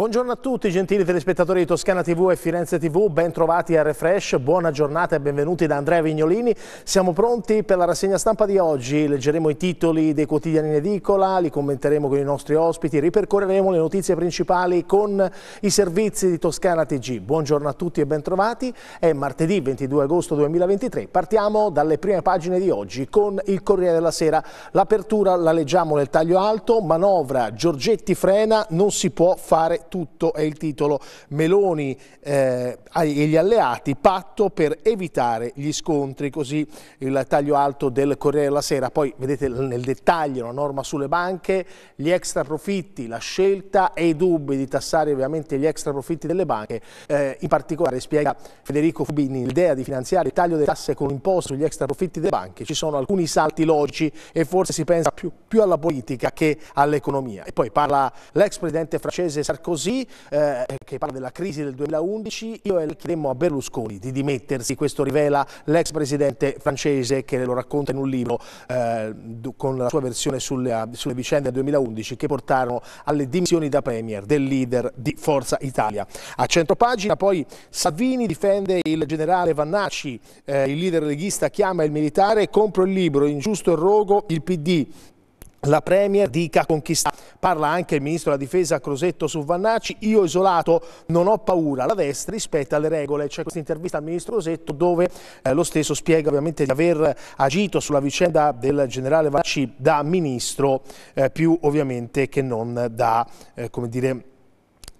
Buongiorno a tutti gentili telespettatori di Toscana TV e Firenze TV, ben trovati a Refresh, buona giornata e benvenuti da Andrea Vignolini. Siamo pronti per la rassegna stampa di oggi, leggeremo i titoli dei quotidiani in edicola, li commenteremo con i nostri ospiti, ripercorreremo le notizie principali con i servizi di Toscana TG. Buongiorno a tutti e bentrovati, è martedì 22 agosto 2023, partiamo dalle prime pagine di oggi con il Corriere della Sera. L'apertura la leggiamo nel taglio alto, manovra, Giorgetti frena, non si può fare tutto è il titolo Meloni eh, e gli alleati, patto per evitare gli scontri, così il taglio alto del Corriere della Sera. Poi vedete nel dettaglio la norma sulle banche, gli extra profitti, la scelta e i dubbi di tassare ovviamente gli extra profitti delle banche. Eh, in particolare spiega Federico Fubini l'idea di finanziare il taglio delle tasse con l'imposto sugli extra profitti delle banche. Ci sono alcuni salti logici e forse si pensa più, più alla politica che all'economia. E poi parla l'ex presidente francese Sarkozy così, eh, che parla della crisi del 2011, io e chiedemmo a Berlusconi di dimettersi, questo rivela l'ex presidente francese che lo racconta in un libro eh, con la sua versione sulle, ah, sulle vicende del 2011 che portarono alle dimissioni da premier del leader di Forza Italia. A centropagina poi Savini difende il generale Vannacci, eh, il leader leghista chiama il militare, compro il libro, ingiusto il rogo, il PD la Premier dica conquistata. Parla anche il Ministro della Difesa Crosetto su Vannacci. Io isolato non ho paura, la destra rispetta le regole. C'è questa intervista al Ministro Crosetto dove eh, lo stesso spiega ovviamente di aver agito sulla vicenda del generale Vannacci da Ministro eh, più ovviamente che non da, eh, come dire,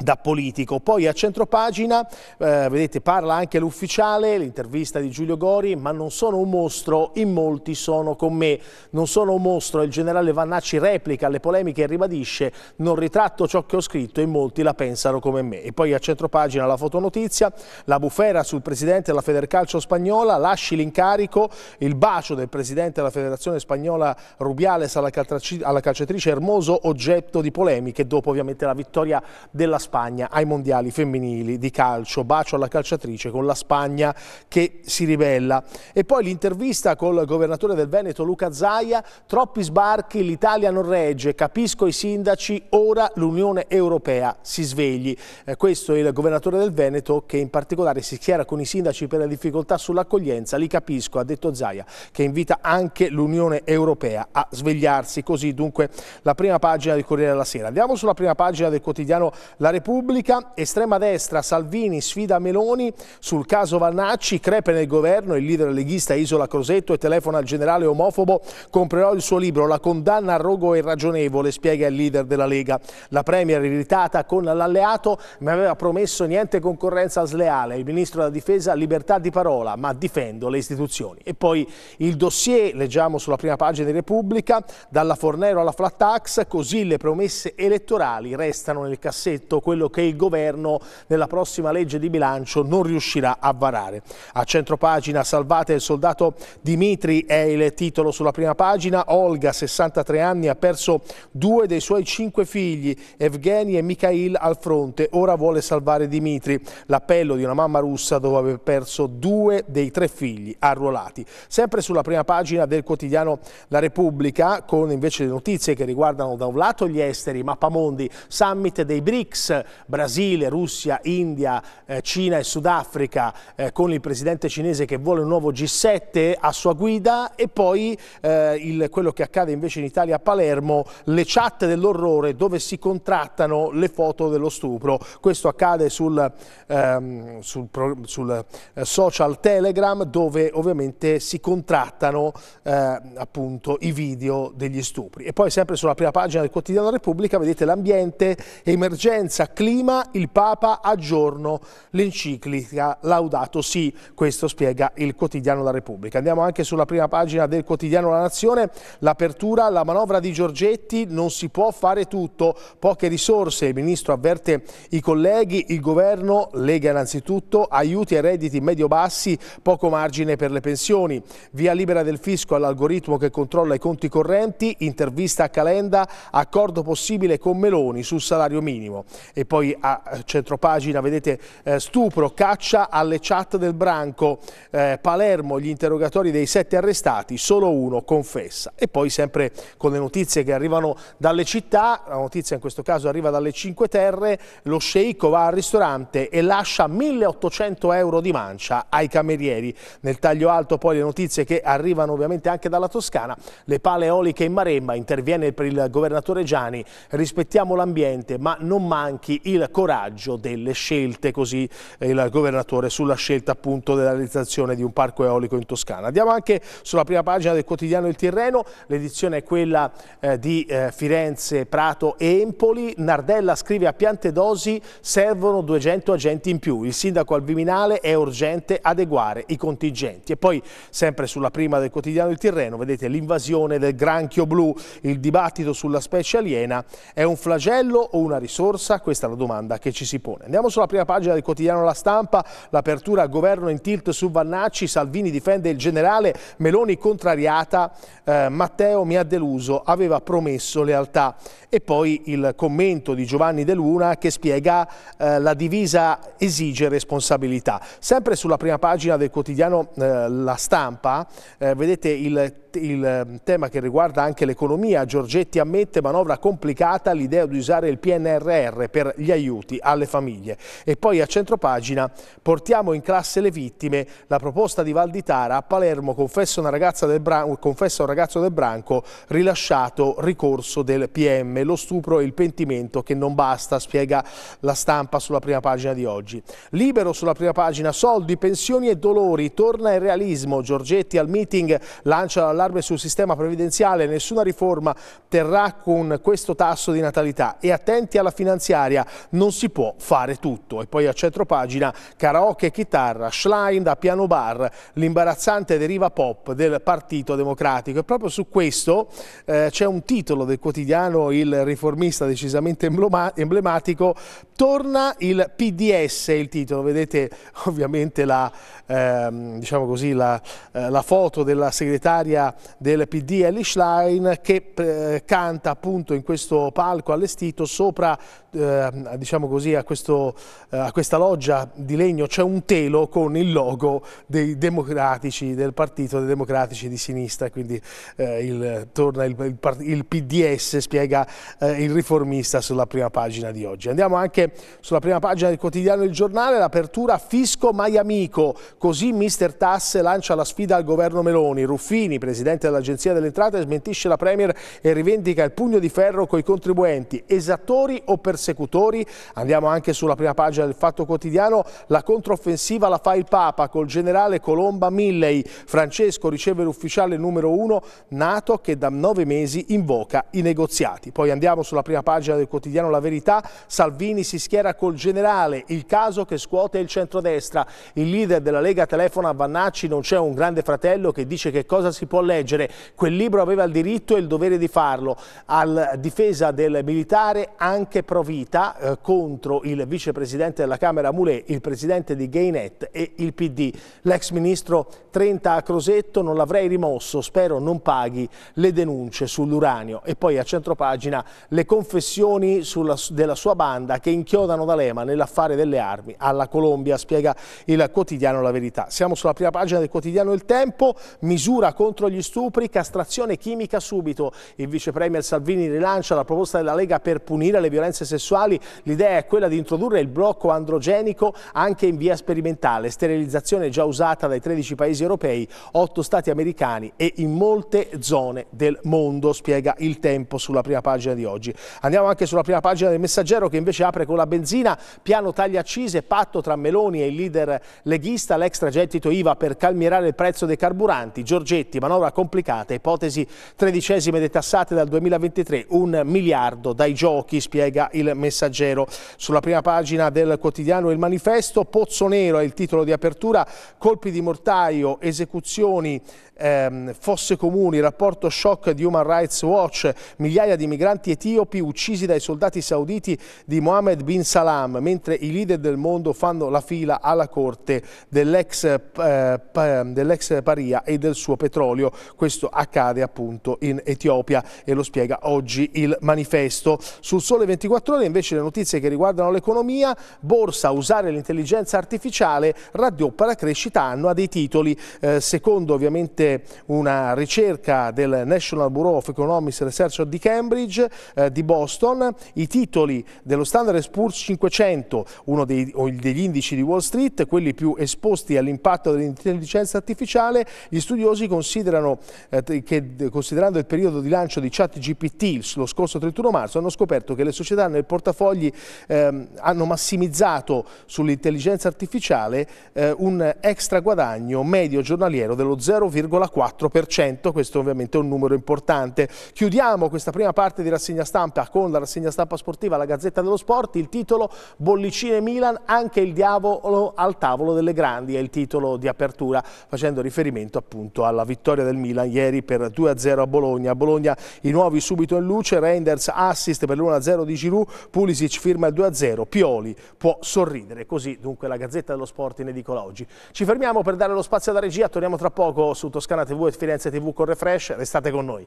da politico. Poi a centropagina, eh, vedete, parla anche l'ufficiale, l'intervista di Giulio Gori, ma non sono un mostro, in molti sono con me. Non sono un mostro, il generale Vannacci replica le polemiche e ribadisce non ritratto ciò che ho scritto e molti la pensano come me. E poi a centropagina la fotonotizia, la bufera sul presidente della Federcalcio spagnola, lasci l'incarico, il bacio del presidente della Federazione Spagnola Rubiales alla, calciatrice Ermoso, oggetto di polemiche, dopo ovviamente la vittoria della Spagna Spagna ai mondiali femminili di calcio. Bacio alla calciatrice con la Spagna che si ribella. E poi l'intervista col governatore del Veneto Luca Zaia, troppi sbarchi, l'Italia non regge, capisco i sindaci, ora l'Unione Europea si svegli. Eh, questo è il governatore del Veneto che in particolare si schiera con i sindaci per le difficoltà sull'accoglienza, li capisco, ha detto Zaia, che invita anche l'Unione Europea a svegliarsi. Così dunque la prima pagina del Corriere della Sera. Andiamo sulla prima pagina del quotidiano La Repubblica Repubblica, estrema destra Salvini sfida Meloni sul caso Vannacci, crepe nel governo, il leader leghista Isola Crosetto e telefona al generale omofobo, comprerò il suo libro La condanna a rogo e irragionevole, spiega il leader della Lega. La Premier irritata con l'alleato mi aveva promesso niente concorrenza sleale, il ministro della difesa libertà di parola, ma difendo le istituzioni. E poi il dossier, leggiamo sulla prima pagina di Repubblica, dalla Fornero alla flat tax, così le promesse elettorali restano nel cassetto quello che il governo nella prossima legge di bilancio non riuscirà a varare. A centro pagina salvate il soldato Dimitri è il titolo sulla prima pagina. Olga, 63 anni, ha perso due dei suoi cinque figli, Evgeny e Mikhail al fronte. Ora vuole salvare Dimitri. L'appello di una mamma russa dove aveva perso due dei tre figli arruolati. Sempre sulla prima pagina del quotidiano La Repubblica con invece le notizie che riguardano da un lato gli esteri, Mappamondi, summit dei BRICS Brasile, Russia, India, eh, Cina e Sudafrica, eh, con il presidente cinese che vuole un nuovo G7 a sua guida e poi eh, il, quello che accade invece in Italia a Palermo, le chat dell'orrore dove si contrattano le foto dello stupro. Questo accade sul, ehm, sul, pro, sul eh, social Telegram dove ovviamente si contrattano eh, appunto i video degli stupri. E poi sempre sulla prima pagina del quotidiano Repubblica vedete l'ambiente, emergenza conferenza Clima, il Papa a giorno l'enciclica Laudato Si, questo spiega il quotidiano La Repubblica. Andiamo anche sulla prima pagina del quotidiano La Nazione, l'apertura, la manovra di Giorgetti, non si può fare tutto, poche risorse, il Ministro avverte i colleghi, il Governo, Lega innanzitutto, aiuti ai redditi medio-bassi, poco margine per le pensioni, via libera del fisco all'algoritmo che controlla i conti correnti, intervista a Calenda, accordo possibile con Meloni sul salario minimo e poi a centropagina vedete eh, stupro, caccia alle chat del branco, eh, Palermo, gli interrogatori dei sette arrestati, solo uno confessa. E poi sempre con le notizie che arrivano dalle città, la notizia in questo caso arriva dalle Cinque Terre, lo sceicco va al ristorante e lascia 1800 euro di mancia ai camerieri. Nel taglio alto poi le notizie che arrivano ovviamente anche dalla Toscana, le pale eoliche in Maremma, interviene per il governatore Gianni, rispettiamo l'ambiente ma non manca manchi il coraggio delle scelte, così eh, il governatore sulla scelta appunto della realizzazione di un parco eolico in Toscana. Andiamo anche sulla prima pagina del quotidiano Il Tirreno, l'edizione è quella eh, di eh, Firenze, Prato e Empoli, Nardella scrive a piante dosi servono 200 agenti in più, il sindaco al Viminale è urgente adeguare i contingenti e poi sempre sulla prima del quotidiano Il Tirreno vedete l'invasione del granchio blu, il dibattito sulla specie aliena è un flagello o una risorsa? Questa è la domanda che ci si pone. Andiamo sulla prima pagina del quotidiano La Stampa, l'apertura governo in tilt su Vannacci, Salvini difende il generale, Meloni contrariata, eh, Matteo mi ha deluso, aveva promesso lealtà. E poi il commento di Giovanni De Luna che spiega eh, la divisa esige responsabilità. Sempre sulla prima pagina del quotidiano eh, La Stampa eh, vedete il il ehm, tema che riguarda anche l'economia. Giorgetti ammette manovra complicata, l'idea di usare il PNRR per per gli aiuti alle famiglie. E poi a centropagina portiamo in classe le vittime, la proposta di Valditara a Palermo confessa, Branco, confessa un ragazzo del Branco rilasciato ricorso del PM, lo stupro e il pentimento che non basta, spiega la stampa sulla prima pagina di oggi. Libero sulla prima pagina, soldi, pensioni e dolori, torna il realismo, Giorgetti al meeting lancia l'allarme sul sistema previdenziale, nessuna riforma terrà con questo tasso di natalità e attenti alla finanziaria straordinaria, non si può fare tutto. E poi a centro pagina, karaoke, chitarra, Schlein da piano bar, l'imbarazzante deriva pop del Partito Democratico. E proprio su questo eh, c'è un titolo del quotidiano Il Riformista decisamente emblematico, torna il PDS, il titolo, vedete ovviamente la, ehm, diciamo così, la, eh, la, foto della segretaria del PD Ellie Schlein che eh, canta appunto in questo palco allestito sopra eh, eh, diciamo così, a, questo, eh, a, questa loggia di legno c'è un telo con il logo dei democratici, del partito dei democratici di sinistra, quindi eh, il, torna il, il, il, PDS, spiega eh, il riformista sulla prima pagina di oggi. Andiamo anche sulla prima pagina del quotidiano Il Giornale, l'apertura Fisco mai amico, così mister Tasse lancia la sfida al governo Meloni. Ruffini, presidente dell'Agenzia delle Entrate, smentisce la Premier e rivendica il pugno di ferro coi contribuenti, esattori o persecutori interlocutori. Andiamo anche sulla prima pagina del Fatto Quotidiano. La controffensiva la fa il Papa col generale Colomba Milley. Francesco riceve l'ufficiale numero uno NATO che da nove mesi invoca i negoziati. Poi andiamo sulla prima pagina del quotidiano La Verità. Salvini si schiera col generale, il caso che scuote il centrodestra. Il leader della Lega telefona a Vannacci, non c'è un grande fratello che dice che cosa si può leggere. Quel libro aveva il diritto e il dovere di farlo. Al difesa del militare anche provito verità eh, contro il vicepresidente della Camera Mulè, il presidente di Gainet e il PD. L'ex ministro Trenta a Crosetto non l'avrei rimosso, spero non paghi le denunce sull'uranio. E poi a centropagina le confessioni sulla, della sua banda che inchiodano D'Alema nell'affare delle armi alla Colombia, spiega il quotidiano La Verità. Siamo sulla prima pagina del quotidiano Il Tempo, misura contro gli stupri, castrazione chimica subito. Il vicepremier Salvini rilancia la proposta della Lega per punire le violenze sessuali quali l'idea è quella di introdurre il blocco androgenico anche in via sperimentale, sterilizzazione già usata dai 13 paesi europei, 8 stati americani e in molte zone del mondo, spiega il tempo sulla prima pagina di oggi. Andiamo anche sulla prima pagina del messaggero che invece apre con la benzina, piano taglia accise, patto tra Meloni e il leader leghista, l'extragettito IVA per calmierare il prezzo dei carburanti, Giorgetti, manovra complicata, ipotesi tredicesime detassate dal 2023, un miliardo dai giochi, spiega il messaggero Messaggero. Sulla prima pagina del quotidiano Il Manifesto, Pozzo Nero è il titolo di apertura, colpi di mortaio, esecuzioni ehm, fosse comuni, rapporto shock di Human Rights Watch, migliaia di migranti etiopi uccisi dai soldati sauditi di Mohammed bin Salam, mentre i leader del mondo fanno la fila alla corte dell'ex eh, ehm, dell paria e del suo petrolio. Questo accade appunto in Etiopia e lo spiega oggi il manifesto. Sul sole 24 ore invece le notizie che riguardano l'economia, borsa, usare l'intelligenza artificiale raddoppia la crescita annua dei titoli, eh, secondo ovviamente una ricerca del National Bureau of Economics Research di Cambridge, eh, di Boston, i titoli dello Standard Poor's 500, uno dei, degli indici di Wall Street, quelli più esposti all'impatto dell'intelligenza artificiale, gli studiosi considerano eh, che considerando il periodo di lancio di ChatGPT lo scorso 31 marzo hanno scoperto che le società nel portafogli eh, hanno massimizzato sull'intelligenza artificiale eh, un extra guadagno medio giornaliero dello 0,1%. 0,4%, questo ovviamente è un numero importante. Chiudiamo questa prima parte di rassegna stampa con la rassegna stampa sportiva, la Gazzetta dello Sport, il titolo Bollicine Milan, anche il diavolo al tavolo delle grandi, è il titolo di apertura facendo riferimento appunto alla vittoria del Milan ieri per 2-0 a Bologna. A Bologna i nuovi subito in luce, Reinders assist per l'1-0 di Giroud, Pulisic firma il 2-0, Pioli può sorridere, così dunque la Gazzetta dello Sport in edicola oggi. Ci fermiamo per dare lo spazio alla regia, torniamo tra poco su Toscana. Toscana TV e Firenze TV con Refresh, restate con noi.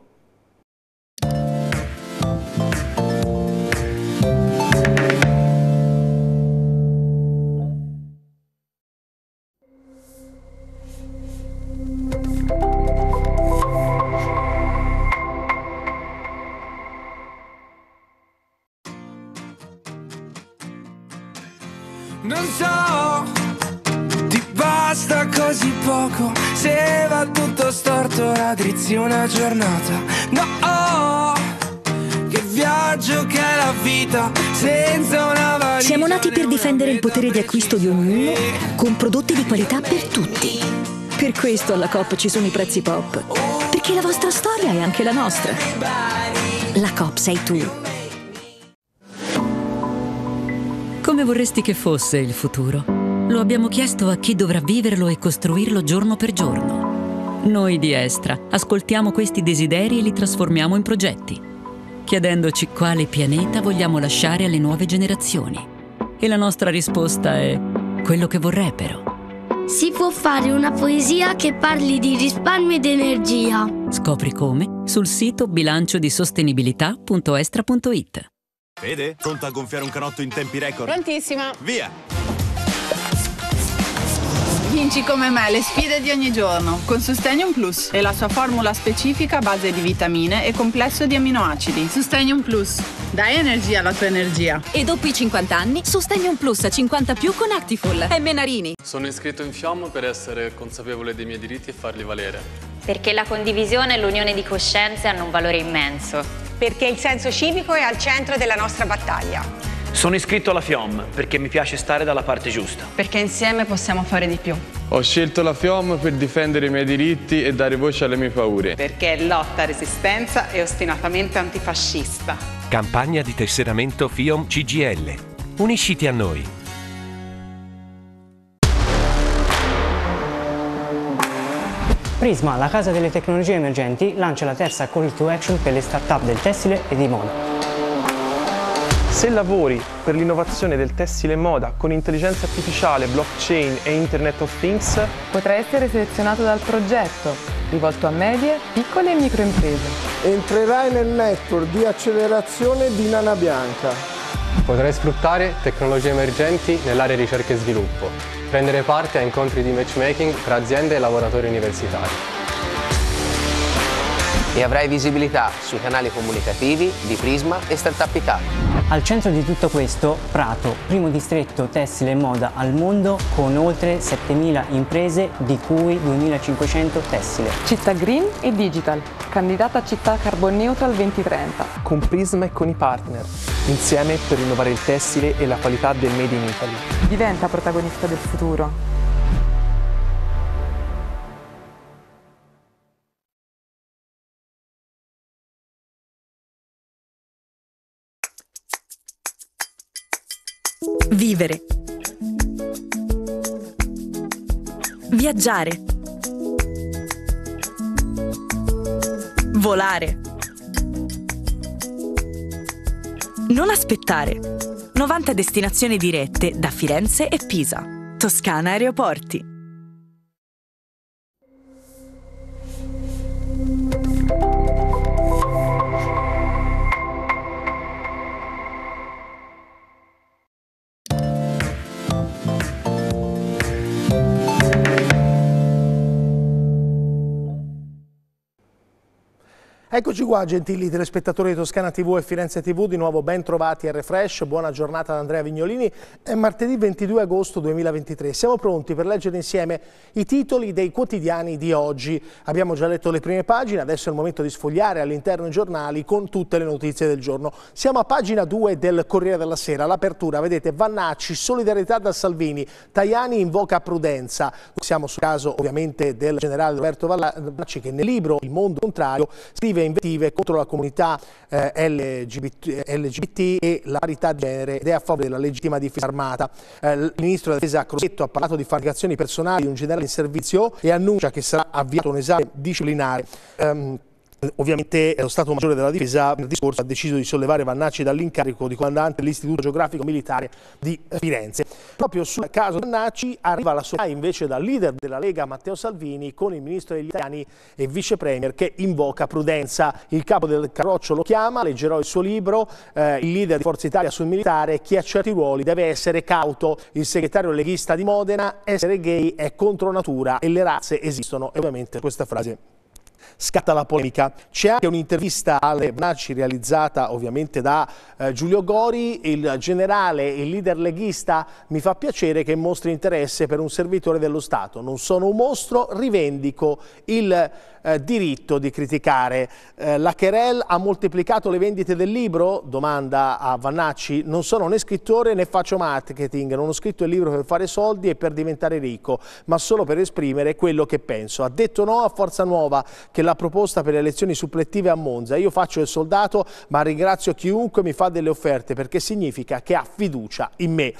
ognuno con prodotti di qualità per tutti. Per questo alla COP ci sono i prezzi pop, perché la vostra storia è anche la nostra. La COP sei tu. Come vorresti che fosse il futuro? Lo abbiamo chiesto a chi dovrà viverlo e costruirlo giorno per giorno. Noi di Estra ascoltiamo questi desideri e li trasformiamo in progetti, chiedendoci quale pianeta vogliamo lasciare alle nuove generazioni. E la nostra risposta è quello che vorrebbero. Si può fare una poesia che parli di risparmio ed energia. Scopri come sul sito bilanciodisostenibilità.estra.it. Fede, pronta a gonfiare un canotto in tempi record? Prontissima. Via! Vinci come me le sfide di ogni giorno con Sustenium Plus e la sua formula specifica a base di vitamine e complesso di amminoacidi. Sustenium Plus, dai energia alla tua energia. E dopo i 50 anni, Sustenium Plus a 50 più con Actiful. E Menarini. Sono iscritto in Fiamma per essere consapevole dei miei diritti e farli valere. Perché la condivisione e l'unione di coscienze hanno un valore immenso. Perché il senso civico è al centro della nostra battaglia sono iscritto alla FIOM perché mi piace stare dalla parte giusta. Perché insieme possiamo fare di più. Ho scelto la FIOM per difendere i miei diritti e dare voce alle mie paure. Perché è lotta, resistenza e ostinatamente antifascista. Campagna di tesseramento FIOM CGL. Unisciti a noi. Prisma, la casa delle tecnologie emergenti, lancia la terza call to action per le start-up del tessile e di moda. Se lavori per l'innovazione del tessile moda con intelligenza artificiale, blockchain e Internet of Things, potrai essere selezionato dal progetto, rivolto a medie, piccole e microimprese. Entrerai nel network di accelerazione di Nana Bianca. Potrai sfruttare tecnologie emergenti nell'area ricerca e sviluppo, prendere parte a incontri di matchmaking tra aziende e lavoratori universitari e avrai visibilità sui canali comunicativi di Prisma e Startup Italia. Al centro di tutto questo, Prato, primo distretto tessile e moda al mondo con oltre 7.000 imprese, di cui 2.500 tessile. Città green e digital, candidata a città carbon neutral 2030. Con Prisma e con i partner, insieme per rinnovare il tessile e la qualità del Made in Italy. Diventa protagonista del futuro. vivere, viaggiare, volare. Non aspettare. 90 destinazioni dirette da Firenze e Pisa. Toscana Aeroporti. Eccoci qua, gentili telespettatori di Toscana TV e Firenze TV, di nuovo ben trovati a Refresh. Buona giornata ad Andrea Vignolini. È martedì 22 agosto 2023. Siamo pronti per leggere insieme i titoli dei quotidiani di oggi. Abbiamo già letto le prime pagine, adesso è il momento di sfogliare all'interno i giornali con tutte le notizie del giorno. Siamo a pagina 2 del Corriere della Sera. L'apertura, vedete, Vannacci, solidarietà da Salvini. Tajani invoca prudenza. Siamo sul caso ovviamente del generale Roberto Vannacci che nel libro Il mondo contrario scrive invettive contro la comunità eh, LGBT, eh, LGBT, e la parità di genere ed è a favore della legittima difesa armata. Eh, il ministro della difesa Crosetto ha parlato di faticazioni personali di un generale in servizio e annuncia che sarà avviato un esame disciplinare. Um, Ovviamente eh, lo Stato Maggiore della Difesa nel discorso ha deciso di sollevare Vannacci dall'incarico di comandante dell'Istituto Geografico Militare di eh, Firenze. Proprio sul caso Vannacci arriva la sua invece dal leader della Lega Matteo Salvini con il ministro degli italiani e vice premier che invoca prudenza. Il capo del Carroccio lo chiama, leggerò il suo libro, eh, il leader di Forza Italia sul militare, chi ha certi ruoli deve essere cauto. Il segretario leghista di Modena, essere gay è contro natura e le razze esistono. E ovviamente questa frase scatta la polemica. C'è anche un'intervista alle Bracci realizzata ovviamente da eh, Giulio Gori, il generale, il leader leghista, mi fa piacere che mostri interesse per un servitore dello Stato. Non sono un mostro, rivendico il eh, diritto di criticare. Eh, la Cherel ha moltiplicato le vendite del libro? Domanda a Vannacci. Non sono né scrittore né faccio marketing, non ho scritto il libro per fare soldi e per diventare ricco, ma solo per esprimere quello che penso. Ha detto no a Forza Nuova che l'ha proposta per le elezioni supplettive a Monza. Io faccio il soldato, ma ringrazio chiunque mi fa delle offerte perché significa che ha fiducia in me.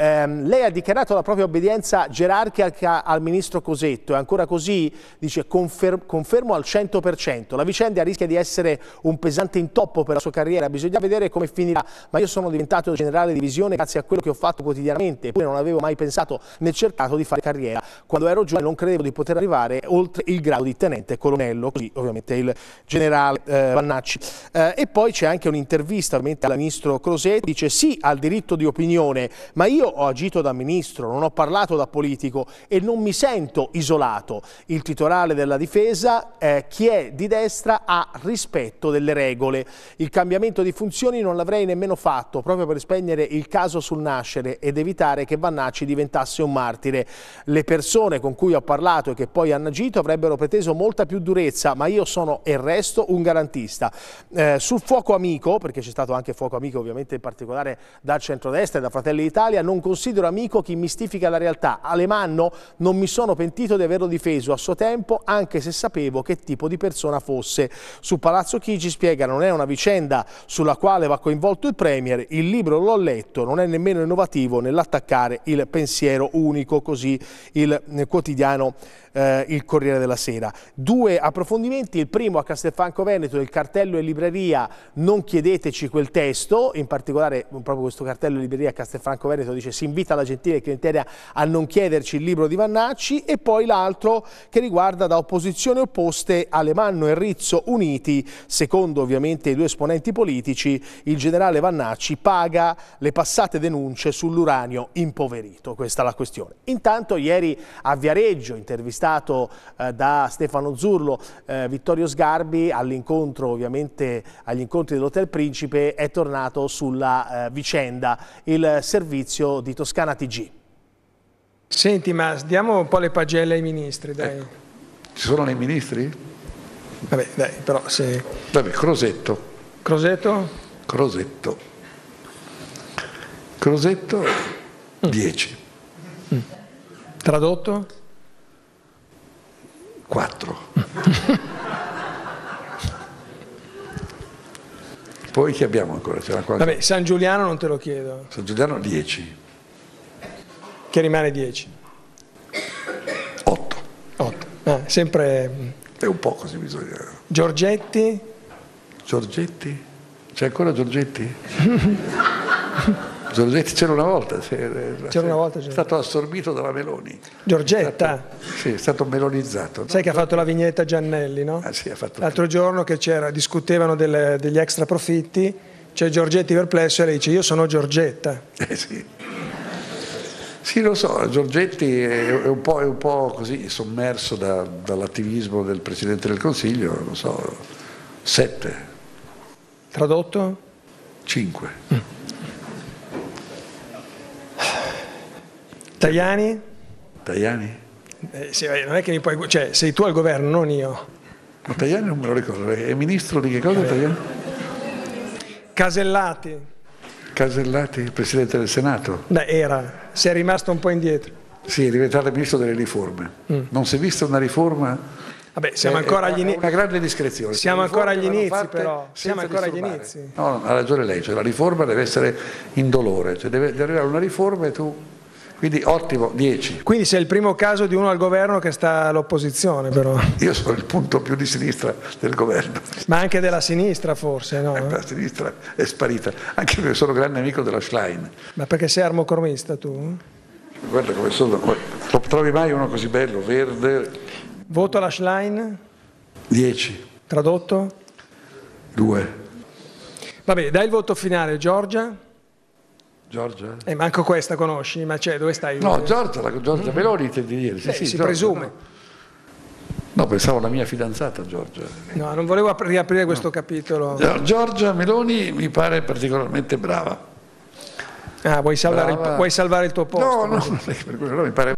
Ehm, lei ha dichiarato la propria obbedienza gerarchica al ministro Cosetto e ancora così dice confer confermo al 100%. La vicenda rischia di essere un pesante intoppo per la sua carriera, bisogna vedere come finirà, ma io sono diventato generale di visione grazie a quello che ho fatto quotidianamente, eppure non avevo mai pensato né cercato di fare carriera. Quando ero giovane non credevo di poter arrivare oltre il grado di tenente colonnello, così ovviamente il generale eh, Vannacci. Eh, e poi c'è anche un'intervista al ministro Crosetto, dice sì al diritto di opinione, ma io ho agito da ministro, non ho parlato da politico e non mi sento isolato. Il titolare della difesa, eh, chi è di destra, ha rispetto delle regole. Il cambiamento di funzioni non l'avrei nemmeno fatto, proprio per spegnere il caso sul nascere ed evitare che Vannacci diventasse un martire. Le persone con cui ho parlato e che poi hanno agito avrebbero preteso molta più durezza, ma io sono e resto un garantista. Eh, sul fuoco amico, perché c'è stato anche fuoco amico ovviamente in particolare dal centrodestra e da Fratelli d'Italia, non non considero amico chi mistifica la realtà. Alemanno non mi sono pentito di averlo difeso a suo tempo, anche se sapevo che tipo di persona fosse. Su Palazzo Chigi spiega non è una vicenda sulla quale va coinvolto il Premier, il libro l'ho letto, non è nemmeno innovativo nell'attaccare il pensiero unico, così il eh, quotidiano eh, il Corriere della Sera. Due approfondimenti, il primo a Castelfranco Veneto, il cartello e libreria Non chiedeteci quel testo, in particolare proprio questo cartello e libreria a Castelfranco Veneto dice si invita la gentile clienteria a non chiederci il libro di Vannacci e poi l'altro che riguarda da opposizioni opposte Alemanno e Rizzo uniti, secondo ovviamente i due esponenti politici, il generale Vannacci paga le passate denunce sull'uranio impoverito, questa è la questione. Intanto ieri a Viareggio intervistato intervistato eh, da Stefano Zurlo, eh, Vittorio Sgarbi all'incontro ovviamente agli incontri dell'Hotel Principe è tornato sulla eh, vicenda il servizio di Toscana TG. Senti, ma diamo un po' le pagelle ai ministri, dai. Ecco. Ci sono nei ministri? Vabbè, dai, però se... Vabbè, Crosetto. Crosetto? Crosetto. Crosetto, 10. Mm. Mm. Tradotto? Quattro. Poi chi abbiamo ancora? Vabbè, San Giuliano non te lo chiedo. San Giuliano 10. Che rimane 10? 8. 8. Ah, sempre... È un po' così bisogna... Giorgetti? Giorgetti? C'è ancora Giorgetti? Giorgetti c'era una volta, c'era, eh, c'era una volta è stato assorbito dalla Meloni. Giorgetta? È stato, sì, è stato melonizzato. Sai che ha fatto la vignetta Giannelli, no? Ah, sì, L'altro giorno che c'era, discutevano delle, degli extra profitti, c'è Giorgetti perplesso e lei dice io sono Giorgetta. Eh sì. Sì, lo so, Giorgetti è un po', è un po così sommerso da, dall'attivismo del Presidente del Consiglio, lo so, sette. Tradotto? Cinque. Mm. Tajani? Tajani? Eh, sì, eh, non è che mi puoi... Cioè, sei tu al governo, non io. Ma Tajani non me lo ricordo, è ministro di che cosa Tajani? Casellati. Casellati, presidente del Senato? Beh, era, si è rimasto un po' indietro. Sì, è diventato ministro delle riforme. Mm. Non si è vista una riforma Vabbè, siamo eh, ancora agli eh, inizi. Una grande discrezione. Siamo ancora agli inizi, però. Siamo ancora agli inizi. No, no, ha ragione lei. Cioè, la riforma deve essere indolore. Cioè, deve, deve arrivare una riforma e tu quindi ottimo, 10. Quindi sei il primo caso di uno al governo che sta all'opposizione però. Io sono il punto più di sinistra del governo. Ma anche della sinistra forse, no? Eh, la sinistra è sparita, anche perché sono grande amico della Schlein. Ma perché sei armocormista tu? Guarda come sono, non trovi mai uno così bello, verde. Voto alla Schlein? 10. Tradotto? 2. Vabbè, dai il voto finale Giorgia. Giorgia? Eh? eh, manco questa conosci, ma cioè, dove stai? No, Giorgia, la, Giorgia Meloni mm-hmm. di ieri. Sì, Beh, sì, si Giorgia, presume. No. no. pensavo alla mia fidanzata Giorgia. No, non volevo ap- riaprire no. questo capitolo. Giorgia Meloni mi pare particolarmente brava. Ah, vuoi salvare, il, vuoi salvare il, tuo posto? No, no, no, mi pare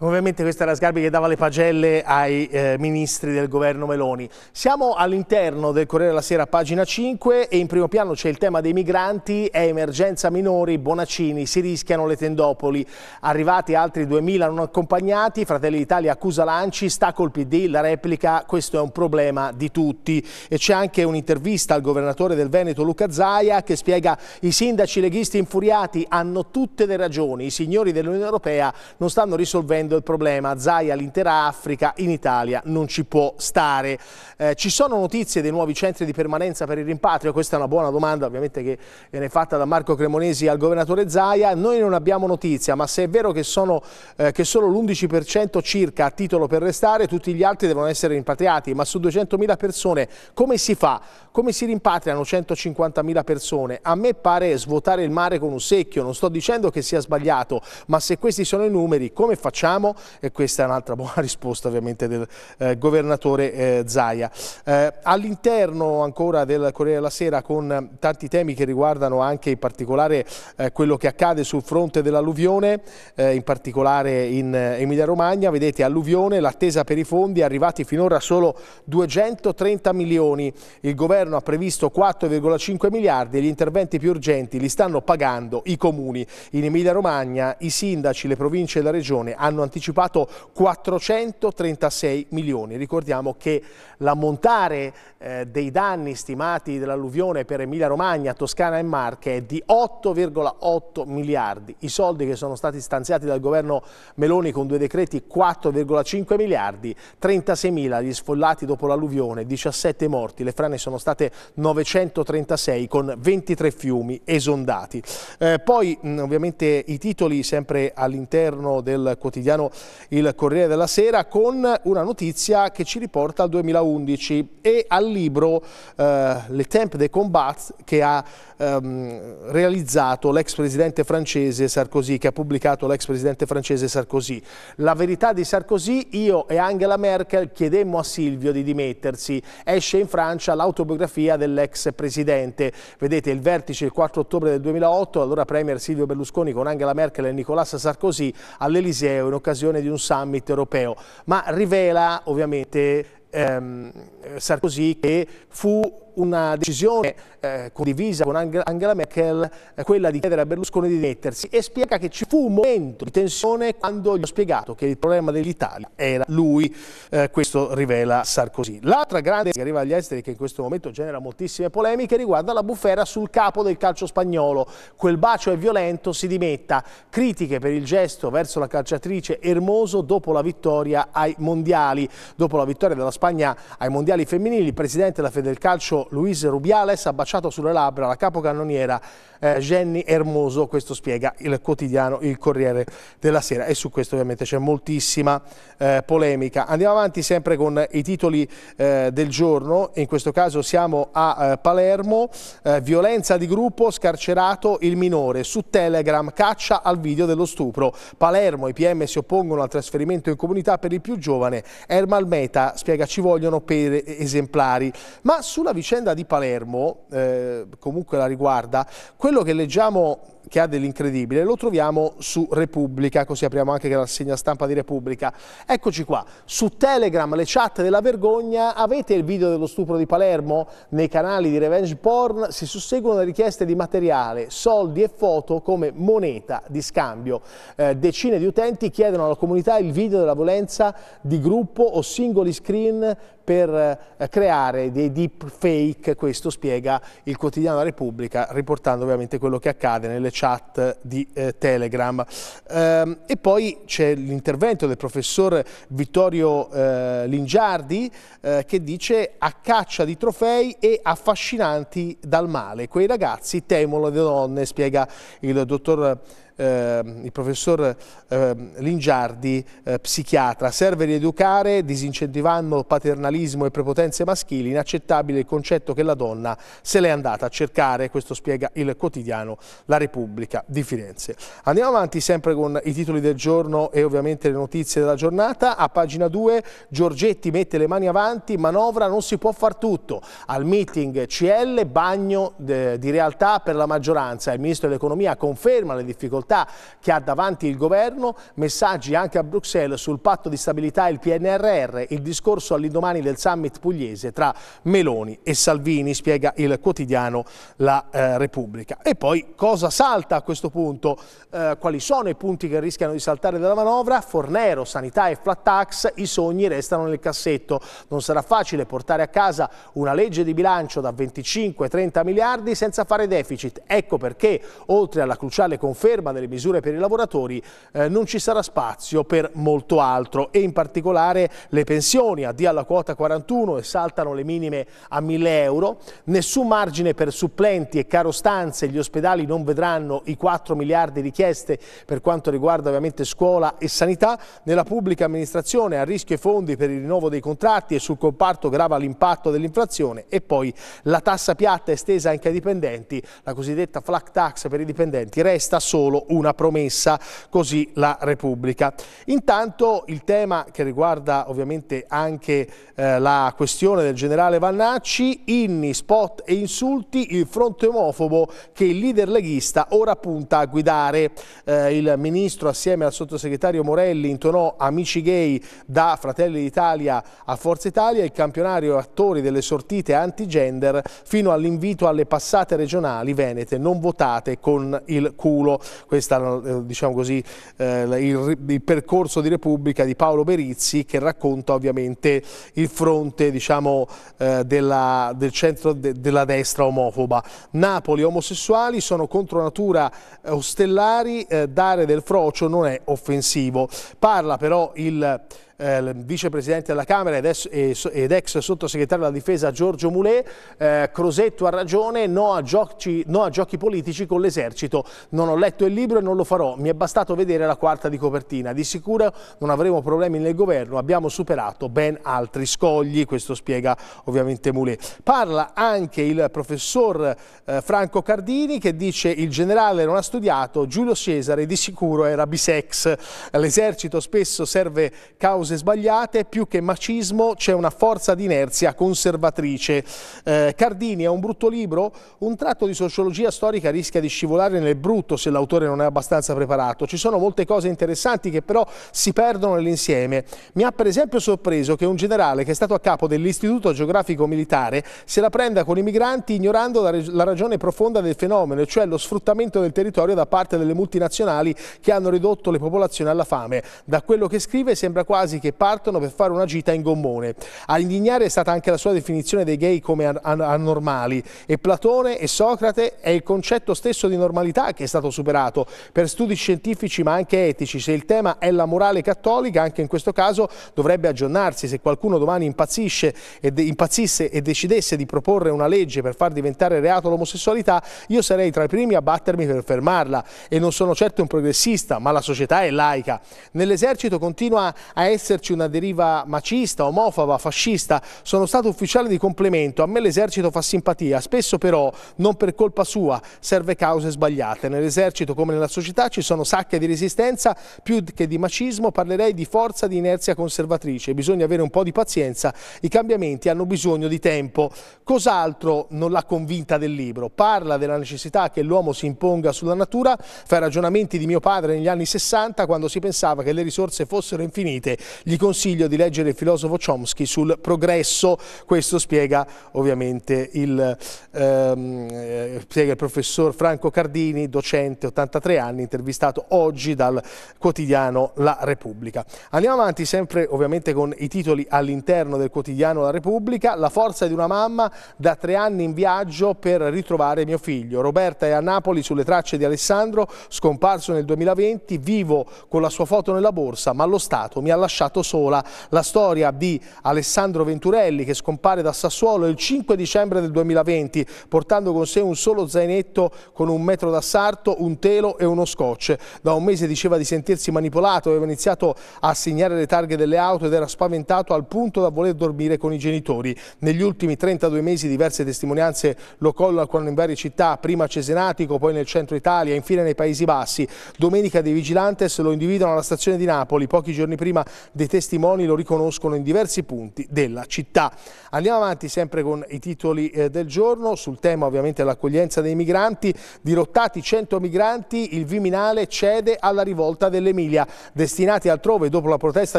Ovviamente questa era Sgarbi che dava le pagelle ai eh, ministri del governo Meloni. Siamo all'interno del Corriere della Sera, pagina 5, e in primo piano c'è il tema dei migranti, è emergenza minori, Bonaccini, si rischiano le tendopoli. Arrivati altri 2.000 non accompagnati, Fratelli d'Italia accusa Lanci, sta col PD, la replica, questo è un problema di tutti. E c'è anche un'intervista al governatore del Veneto, Luca Zaia, che spiega i sindaci leghisti infuriati hanno tutte le ragioni, i signori dell'Unione Europea non stanno risolvendo risolvendo il problema. Zaia l'intera Africa, in Italia non ci può stare. Eh, ci sono notizie dei nuovi centri di permanenza per il rimpatrio? Questa è una buona domanda ovviamente che viene fatta da Marco Cremonesi al governatore Zaia. Noi non abbiamo notizia, ma se è vero che, sono, eh, che solo l'11% circa ha titolo per restare, tutti gli altri devono essere rimpatriati. Ma su 200.000 persone come si fa? Come si rimpatriano 150.000 persone? A me pare svuotare il mare con un secchio, non sto dicendo che sia sbagliato, ma se questi sono i numeri, come facciamo? E questa è un'altra buona risposta ovviamente del eh, governatore eh, Zaia. Eh, All'interno ancora del Corriere della Sera con tanti temi che riguardano anche in particolare eh, quello che accade sul fronte dell'alluvione, eh, in particolare in eh, Emilia Romagna, vedete alluvione, l'attesa per i fondi, arrivati finora solo 230 milioni. Il governo governo ha previsto 4,5 miliardi e gli interventi più urgenti li stanno pagando i comuni. In Emilia-Romagna i sindaci, le province e la regione hanno anticipato 436 milioni. Ricordiamo che l'ammontare eh, dei danni stimati dell'alluvione per Emilia-Romagna, Toscana e Marche è di 8,8 miliardi. I soldi che sono stati stanziati dal governo Meloni con due decreti 4,5 miliardi, 36 mila gli sfollati dopo l'alluvione, 17 morti, le frane sono state giornate 936 con 23 fiumi esondati. Eh, poi mh, mm, ovviamente i titoli sempre all'interno del quotidiano Il Corriere della Sera con una notizia che ci riporta al 2011 e al libro eh, Le Temp de Combat che ha ehm, realizzato l'ex presidente francese Sarkozy, che ha pubblicato l'ex presidente francese Sarkozy. La verità di Sarkozy, io e Angela Merkel chiedemmo a Silvio di dimettersi, esce in Francia l'autobiografia fotografia dell'ex presidente. Vedete il vertice il 4 ottobre del 2008, allora Premier Silvio Berlusconi con Angela Merkel e Nicolas Sarkozy all'Eliseo in occasione di un summit europeo. Ma rivela ovviamente ehm, Sarkozy che fu una decisione eh, condivisa con Angela Merkel, eh, quella di chiedere a Berlusconi di dimettersi, e spiega che ci fu un momento di tensione quando gli ho spiegato che il problema dell'Italia era lui, eh, questo rivela Sarkozy. L'altra grande che arriva agli esteri che in questo momento genera moltissime polemiche riguarda la bufera sul capo del calcio spagnolo, quel bacio è violento, si dimetta, critiche per il gesto verso la calciatrice Ermoso dopo la vittoria ai mondiali, dopo la vittoria della Spagna ai mondiali femminili, il presidente della Federcalcio Luis Rubiales ha baciato sulle labbra la capocannoniera eh, Jenny Ermoso, questo spiega il quotidiano Il Corriere della Sera e su questo ovviamente c'è moltissima eh, polemica. Andiamo avanti sempre con i titoli eh, del giorno, in questo caso siamo a eh, Palermo, eh, violenza di gruppo, scarcerato il minore, su Telegram caccia al video dello stupro, Palermo, i PM si oppongono al trasferimento in comunità per il più giovane, Ermal Meta spiega ci vogliono per esemplari, ma sulla vicenda vicenda di Palermo, eh, comunque la riguarda, quello che leggiamo che ha dell'incredibile lo troviamo su Repubblica, così apriamo anche la segna stampa di Repubblica. Eccoci qua, su Telegram, le chat della vergogna, avete il video dello stupro di Palermo? Nei canali di Revenge Porn si susseguono le richieste di materiale, soldi e foto come moneta di scambio. Eh, decine di utenti chiedono alla comunità il video della violenza di gruppo o singoli screen per eh, creare dei deepfake, questo spiega il quotidiano Repubblica, riportando ovviamente quello che accade nelle chat chat di eh, Telegram. Ehm, e poi c'è l'intervento del professor Vittorio eh, Lingiardi eh, che dice a caccia di trofei e affascinanti dal male. Quei ragazzi temono le donne, spiega il dottor eh, il professor eh, Lingiardi, eh, psichiatra, serve rieducare disincentivando paternalismo e prepotenze maschili, inaccettabile il concetto che la donna se l'è andata a cercare, questo spiega il quotidiano La Repubblica di Firenze. Andiamo avanti sempre con i titoli del giorno e ovviamente le notizie della giornata. A pagina 2 Giorgetti mette le mani avanti, manovra non si può far tutto. Al meeting CL bagno di realtà per la maggioranza. Il ministro dell'economia conferma le difficoltà difficoltà che ha davanti il governo, messaggi anche a Bruxelles sul patto di stabilità e il PNRR, il discorso all'indomani del summit pugliese tra Meloni e Salvini, spiega il quotidiano La eh, Repubblica. E poi cosa salta a questo punto? Eh, quali sono i punti che rischiano di saltare dalla manovra? Fornero, sanità e flat tax, i sogni restano nel cassetto. Non sarà facile portare a casa una legge di bilancio da 25-30 miliardi senza fare deficit. Ecco perché, oltre alla cruciale conferma del delle misure per i lavoratori eh, non ci sarà spazio per molto altro e in particolare le pensioni addio alla quota 41 e saltano le minime a 1000 euro, nessun margine per supplenti e carostanze, gli ospedali non vedranno i 4 miliardi richieste per quanto riguarda ovviamente scuola e sanità, nella pubblica amministrazione a rischio i fondi per il rinnovo dei contratti e sul comparto grava l'impatto dell'inflazione e poi la tassa piatta estesa anche ai dipendenti, la cosiddetta flat tax per i dipendenti resta solo una promessa, così la Repubblica. Intanto il tema che riguarda ovviamente anche eh, la questione del generale Vannacci, inni, spot e insulti, il fronte omofobo che il leader leghista ora punta a guidare. Eh, il ministro assieme al sottosegretario Morelli intonò Amici Gay da Fratelli d'Italia a Forza Italia, il campionario attori delle sortite anti-gender fino all'invito alle passate regionali venete, non votate con il culo. Questo questo eh, diciamo così, eh, il, il, percorso di Repubblica di Paolo Berizzi che racconta ovviamente il fronte diciamo, eh, della, del centro de, della destra omofoba. Napoli omosessuali sono contro natura ostellari, dare del frocio non è offensivo. Parla però il eh, vicepresidente della Camera ed, es, ed, ex sottosegretario della difesa Giorgio Mulè, eh, Crosetto ha ragione, no a, giochi, no a giochi politici con l'esercito, non ho letto il libro e non lo farò, mi è bastato vedere la quarta di copertina, di sicuro non avremo problemi nel governo, abbiamo superato ben altri scogli, questo spiega ovviamente Mulè. Parla anche il professor eh, Franco Cardini che dice il generale non ha studiato, Giulio Cesare di sicuro era bisex, l'esercito spesso serve cause cause sbagliate, più che macismo c'è una forza di inerzia conservatrice. Eh, Cardini è un brutto libro? Un tratto di sociologia storica rischia di scivolare nel brutto se l'autore non è abbastanza preparato. Ci sono molte cose interessanti che però si perdono nell'insieme. Mi ha per esempio sorpreso che un generale che è stato a capo dell'Istituto Geografico Militare se la prenda con i migranti ignorando la, la ragione profonda del fenomeno, cioè lo sfruttamento del territorio da parte delle multinazionali che hanno ridotto le popolazioni alla fame. Da quello che scrive sembra quasi mafiosi che partono per fare una gita in gommone. A indignare è stata anche la sua definizione dei gay come an anormali e Platone e Socrate è il concetto stesso di normalità che è stato superato per studi scientifici ma anche etici. Se il tema è la morale cattolica, anche in questo caso dovrebbe aggiornarsi. Se qualcuno domani impazzisce e impazzisse e decidesse di proporre una legge per far diventare reato l'omosessualità, io sarei tra i primi a battermi per fermarla e non sono certo un progressista, ma la società è laica. Nell'esercito continua a essere esserci una deriva macista, omofoba, fascista. Sono stato ufficiale di complemento, a me l'esercito fa simpatia, spesso però non per colpa sua, serve cause sbagliate. Nell'esercito come nella società ci sono sacche di resistenza, più che di macismo parlerei di forza di inerzia conservatrice, bisogna avere un po' di pazienza, i cambiamenti hanno bisogno di tempo. Cos'altro non l'ha convinta del libro? Parla della necessità che l'uomo si imponga sulla natura, fa i ragionamenti di mio padre negli anni 60 quando si pensava che le risorse fossero infinite gli consiglio di leggere il filosofo Chomsky sul progresso, questo spiega ovviamente il, ehm, eh, spiega il professor Franco Cardini, docente, 83 anni, intervistato oggi dal quotidiano La Repubblica. Andiamo avanti sempre ovviamente con i titoli all'interno del quotidiano La Repubblica, la forza di una mamma da tre anni in viaggio per ritrovare mio figlio. Roberta è a Napoli sulle tracce di Alessandro, scomparso nel 2020, vivo con la sua foto nella borsa, ma lo Stato mi ha lasciato lasciato sola la storia di Alessandro Venturelli che scompare da Sassuolo il 5 dicembre del 2020 portando con sé un solo zainetto con un metro d'assarto, un telo e uno scotch. Da un mese diceva di sentirsi manipolato, aveva iniziato a segnare le targhe delle auto ed era spaventato al punto da voler dormire con i genitori. Negli ultimi 32 mesi diverse testimonianze lo collocano in varie città, prima a Cesenatico, poi nel centro Italia, infine nei Paesi Bassi. Domenica dei Vigilantes lo individuano alla stazione di Napoli, pochi giorni prima dei testimoni lo riconoscono in diversi punti della città. Andiamo avanti sempre con i titoli eh, del giorno, sul tema ovviamente l'accoglienza dei migranti, dirottati 100 migranti, il Viminale cede alla rivolta dell'Emilia, destinati altrove dopo la protesta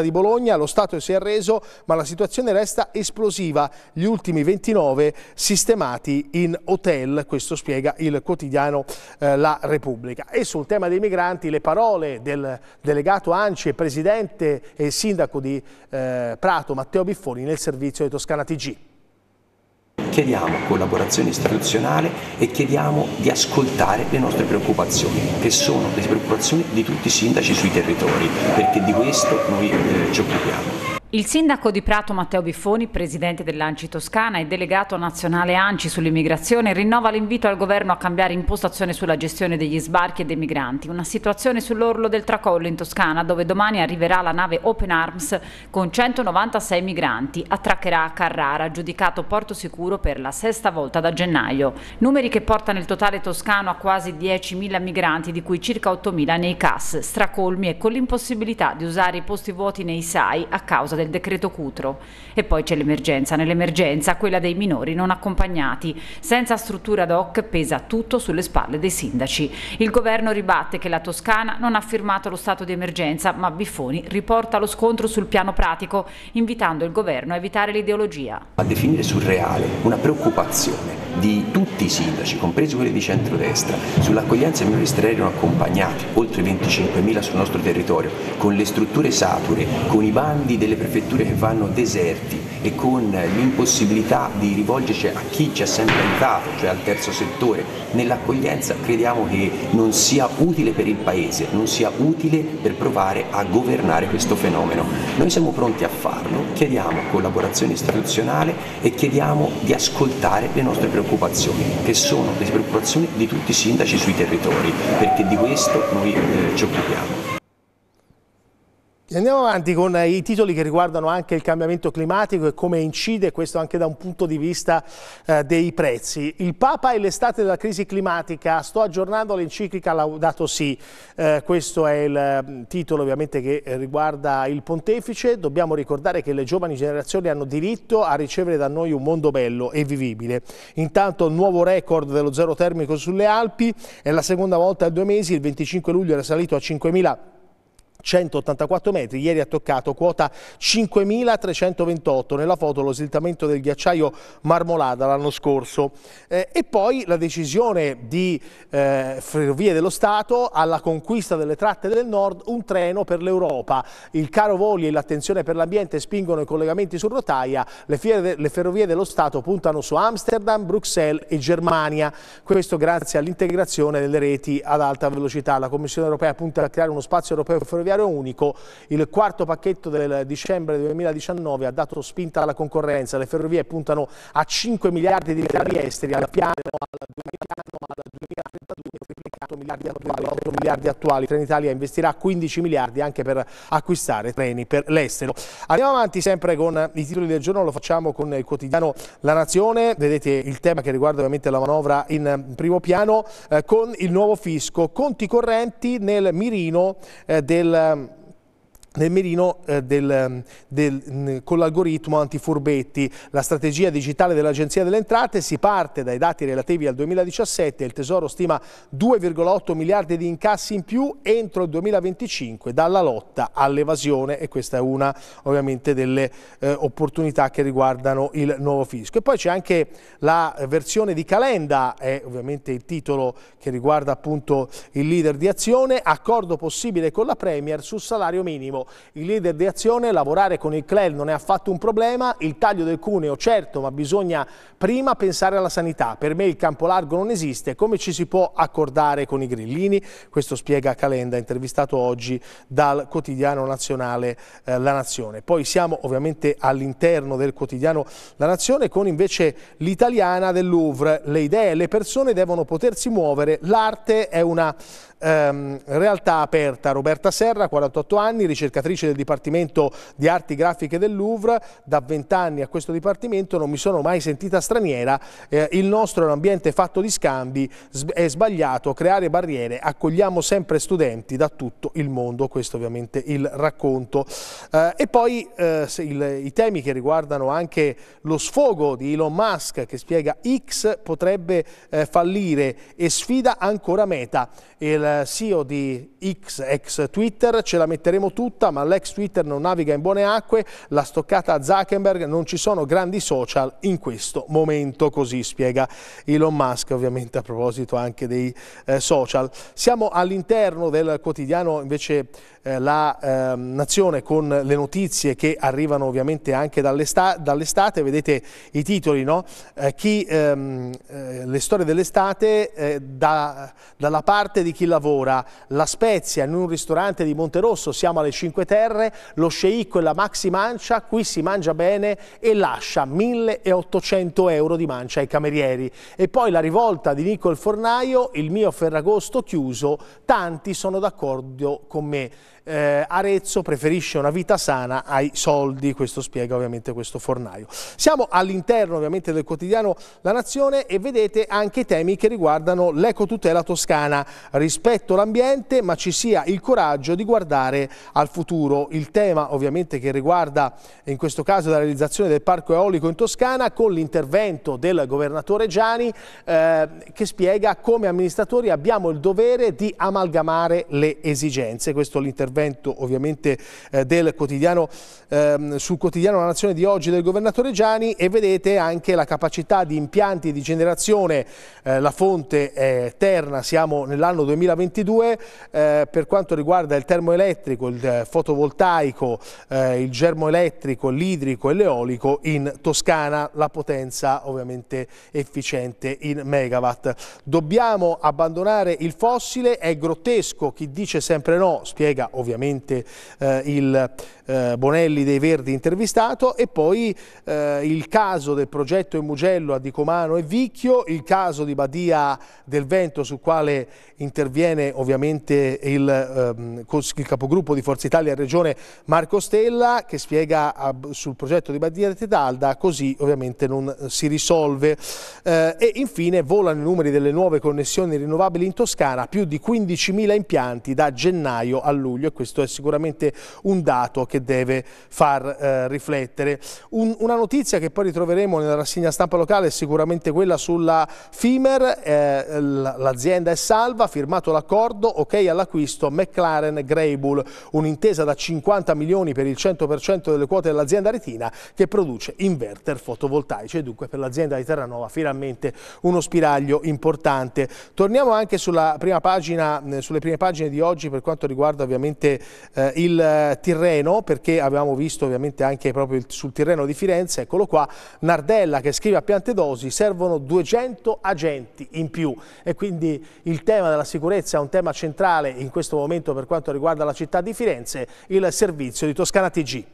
di Bologna, lo Stato si è arreso, ma la situazione resta esplosiva, gli ultimi 29 sistemati in hotel, questo spiega il quotidiano eh, La Repubblica. E sul tema dei migranti le parole del delegato Anci presidente e sindaco di eh, Prato Matteo Biffoni nel servizio di Toscana TG. Chiediamo collaborazione istituzionale e chiediamo di ascoltare le nostre preoccupazioni, che sono le preoccupazioni di tutti i sindaci sui territori, perché di questo noi eh, ci occupiamo il sindaco di Prato Matteo Biffoni, presidente dell'Anci Toscana e delegato nazionale Anci sull'immigrazione, rinnova l'invito al governo a cambiare impostazione sulla gestione degli sbarchi e dei migranti, una situazione sull'orlo del tracollo in Toscana dove domani arriverà la nave Open Arms con 196 migranti, attraccherà a Carrara, giudicato porto sicuro per la sesta volta da gennaio. Numeri che portano il totale toscano a quasi 10.000 migranti, di cui circa 8.000 nei CAS, stracolmi e con l'impossibilità di usare i posti vuoti nei SAI a causa del decreto Cutro. E poi c'è l'emergenza. Nell'emergenza quella dei minori non accompagnati. Senza struttura ad hoc pesa tutto sulle spalle dei sindaci. Il governo ribatte che la Toscana non ha firmato lo stato di emergenza, ma Biffoni riporta lo scontro sul piano pratico, invitando il governo a evitare l'ideologia. A definire surreale una preoccupazione di tutti i sindaci, compresi quelli di centrodestra, sull'accoglienza ai minori stranieri non accompagnati, oltre 25.000 sul nostro territorio, con le strutture sature, con i bandi delle prefetture prefetture che vanno deserti e con l'impossibilità di rivolgerci a chi ci ha sempre aiutato, cioè al terzo settore, nell'accoglienza crediamo che non sia utile per il Paese, non sia utile per provare a governare questo fenomeno. Noi siamo pronti a farlo, chiediamo collaborazione istituzionale e chiediamo di ascoltare le nostre preoccupazioni, che sono le preoccupazioni di tutti i sindaci sui territori, perché di questo noi eh, ci occupiamo. Andiamo avanti con i titoli che riguardano anche il cambiamento climatico e come incide questo anche da un punto di vista eh, dei prezzi. Il Papa e l'estate della crisi climatica, sto aggiornando l'enciclica Laudato Si, eh, questo è il mm, titolo ovviamente che riguarda il pontefice, dobbiamo ricordare che le giovani generazioni hanno diritto a ricevere da noi un mondo bello e vivibile. Intanto il nuovo record dello zero termico sulle Alpi, è la seconda volta in due mesi, il 25 luglio era salito a 5.000 184 metri, ieri ha toccato quota 5.328, nella foto lo slittamento del ghiacciaio Marmolada l'anno scorso eh, e poi la decisione di eh, Ferrovie dello Stato alla conquista delle tratte del nord, un treno per l'Europa, il caro voli e l'attenzione per l'ambiente spingono i collegamenti su rotaia, le, de le Ferrovie dello Stato puntano su Amsterdam, Bruxelles e Germania, questo grazie all'integrazione delle reti ad alta velocità, la Commissione europea punta a creare uno spazio europeo ferroviario salario unico, il quarto pacchetto del dicembre 2019 ha dato spinta alla concorrenza, le ferrovie puntano a 5 miliardi di italiani esteri, al piano al 2000, 2032 miliardi attuali, 8 miliardi attuali. Trenitalia investirà 15 miliardi anche per acquistare treni per l'estero. Andiamo avanti sempre con i titoli del giorno, lo facciamo con il quotidiano La Nazione, vedete il tema che riguarda ovviamente la manovra in primo piano, eh, con il nuovo fisco, conti correnti nel mirino eh, del nel mirino eh, del, mm, del, mm, con l'algoritmo antifurbetti. La strategia digitale dell'Agenzia delle Entrate si parte dai dati relativi al 2017, il Tesoro stima 2,8 miliardi di incassi in più entro il 2025 dalla lotta all'evasione e questa è una ovviamente delle eh, opportunità che riguardano il nuovo fisco. E poi c'è anche la versione di Calenda, è ovviamente il titolo che riguarda appunto il leader di azione, accordo possibile con la Premier sul salario minimo contro i leader di azione, lavorare con il CLEL non è affatto un problema, il taglio del cuneo certo, ma bisogna prima pensare alla sanità. Per me il campo largo non esiste, come ci si può accordare con i grillini? Questo spiega Calenda, intervistato oggi dal quotidiano nazionale eh, La Nazione. Poi siamo ovviamente all'interno del quotidiano La Nazione con invece l'italiana del Louvre. Le idee e le persone devono potersi muovere, l'arte è una ehm, realtà aperta. Roberta Serra, 48 anni, ricercatrice del Dipartimento di Arti Grafiche del Louvre, da 20 anni a questo dipartimento non mi sono mai sentita straniera, eh, il nostro è un ambiente fatto di scambi, è sbagliato creare barriere, accogliamo sempre studenti da tutto il mondo, questo ovviamente il racconto. Eh, e poi eh, il, i temi che riguardano anche lo sfogo di Elon Musk che spiega X potrebbe eh, fallire e sfida ancora Meta. Il, CEO di X, ex Twitter, ce la metteremo tutta, ma l'ex Twitter non naviga in buone acque, la stoccata a Zuckerberg, non ci sono grandi social in questo momento, così spiega Elon Musk, ovviamente a proposito anche dei eh, social. Siamo all'interno del quotidiano invece eh, la eh, Nazione con le notizie che arrivano ovviamente anche dall'estate, dall vedete i titoli, no? Eh, chi, ehm, eh, le storie dell'estate eh, da, dalla parte di chi lavora lavora, la Spezia in un ristorante di Monterosso, siamo alle Cinque Terre, lo sceicco e la maxi mancia, qui si mangia bene e lascia 1800 euro di mancia ai camerieri. E poi la rivolta di Nico il Fornaio, il mio Ferragosto chiuso, tanti sono d'accordo con me eh, Arezzo preferisce una vita sana ai soldi, questo spiega ovviamente questo fornaio. Siamo all'interno ovviamente del quotidiano La Nazione e vedete anche temi che riguardano l'ecotutela toscana, rispetto all'ambiente ma ci sia il coraggio di guardare al futuro. Il tema ovviamente che riguarda in questo caso la realizzazione del parco eolico in Toscana con l'intervento del governatore Gianni eh, che spiega come amministratori abbiamo il dovere di amalgamare le esigenze. Questo l'intervento l'intervento ovviamente eh, del quotidiano, ehm, sul quotidiano La Nazione di oggi del governatore Gianni e vedete anche la capacità di impianti di generazione, eh, la fonte è terna, siamo nell'anno 2022, eh, per quanto riguarda il termoelettrico, il eh, fotovoltaico, eh, il germoelettrico, l'idrico e l'eolico in Toscana, la potenza ovviamente efficiente in megawatt. Dobbiamo abbandonare il fossile, è grottesco chi dice sempre no, spiega ovviamente ovviamente eh, il eh, Bonelli dei Verdi intervistato e poi eh, il caso del progetto in Mugello a Di Comano e Vicchio, il caso di Badia del Vento sul quale interviene ovviamente il, ehm, il capogruppo di Forza Italia Regione Marco Stella che spiega a, sul progetto di Badia Tetalda, così ovviamente non si risolve eh, e infine volano i numeri delle nuove connessioni rinnovabili in Toscana, più di 15.000 impianti da gennaio a luglio e questo è sicuramente un dato che deve far eh, riflettere. Un, una notizia che poi ritroveremo nella rassegna stampa locale è sicuramente quella sulla FIMER, eh, l'azienda è salva, ha firmato l'accordo, ok all'acquisto McLaren Greybull, un'intesa da 50 milioni per il 100% delle quote dell'azienda retina che produce inverter fotovoltaici e dunque per l'azienda di Terranova finalmente uno spiraglio importante. Torniamo anche sulla prima pagina, sulle prime pagine di oggi per quanto riguarda ovviamente ovviamente eh, il Tirreno, perché avevamo visto ovviamente anche proprio sul Tirreno di Firenze, eccolo qua, Nardella che scrive a piante dosi servono 200 agenti in più e quindi il tema della sicurezza è un tema centrale in questo momento per quanto riguarda la città di Firenze, il servizio di Toscana TG.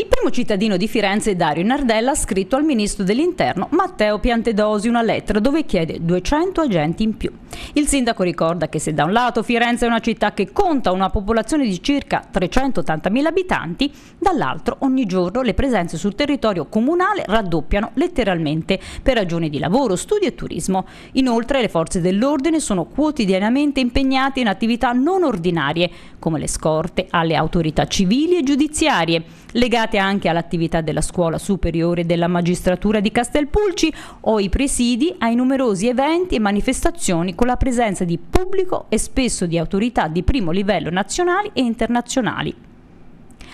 Il primo cittadino di Firenze, Dario Nardella, ha scritto al ministro dell'interno Matteo Piantedosi una lettera dove chiede 200 agenti in più. Il sindaco ricorda che se da un lato Firenze è una città che conta una popolazione di circa 380.000 abitanti, dall'altro ogni giorno le presenze sul territorio comunale raddoppiano letteralmente per ragioni di lavoro, studio e turismo. Inoltre le forze dell'ordine sono quotidianamente impegnate in attività non ordinarie, come le scorte alle autorità civili e giudiziarie legate anche all'attività della Scuola Superiore della Magistratura di Castelpulci o i presidi ai numerosi eventi e manifestazioni con la presenza di pubblico e spesso di autorità di primo livello nazionali e internazionali.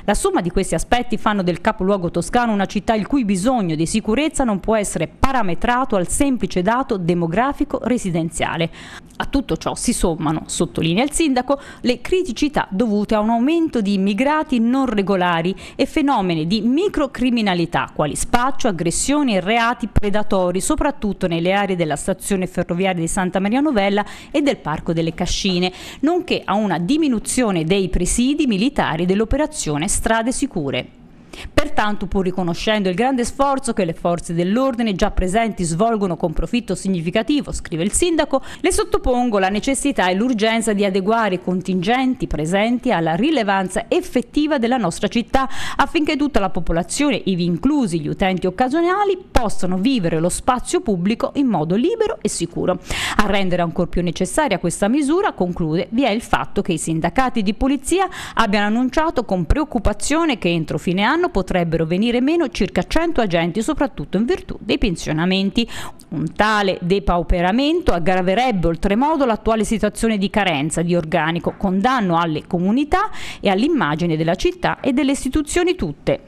La somma di questi aspetti fanno del capoluogo toscano una città il cui bisogno di sicurezza non può essere parametrato al semplice dato demografico residenziale. A tutto ciò si sommano, sottolinea il sindaco, le criticità dovute a un aumento di immigrati non regolari e fenomeni di microcriminalità, quali spaccio, aggressioni e reati predatori, soprattutto nelle aree della stazione ferroviaria di Santa Maria Novella e del Parco delle Cascine, nonché a una diminuzione dei presidi militari dell'operazione strade sicure. Pertanto, pur riconoscendo il grande sforzo che le forze dell'ordine già presenti svolgono con profitto significativo, scrive il sindaco, le sottopongo la necessità e l'urgenza di adeguare i contingenti presenti alla rilevanza effettiva della nostra città affinché tutta la popolazione, ivi inclusi gli utenti occasionali, possano vivere lo spazio pubblico in modo libero e sicuro. A rendere ancor più necessaria questa misura, conclude, vi è il fatto che i sindacati di polizia abbiano annunciato con preoccupazione che entro fine anno anno potrebbero venire meno circa 100 agenti, soprattutto in virtù dei pensionamenti. Un tale depauperamento aggraverebbe oltremodo l'attuale situazione di carenza di organico, con danno alle comunità e all'immagine della città e delle istituzioni tutte.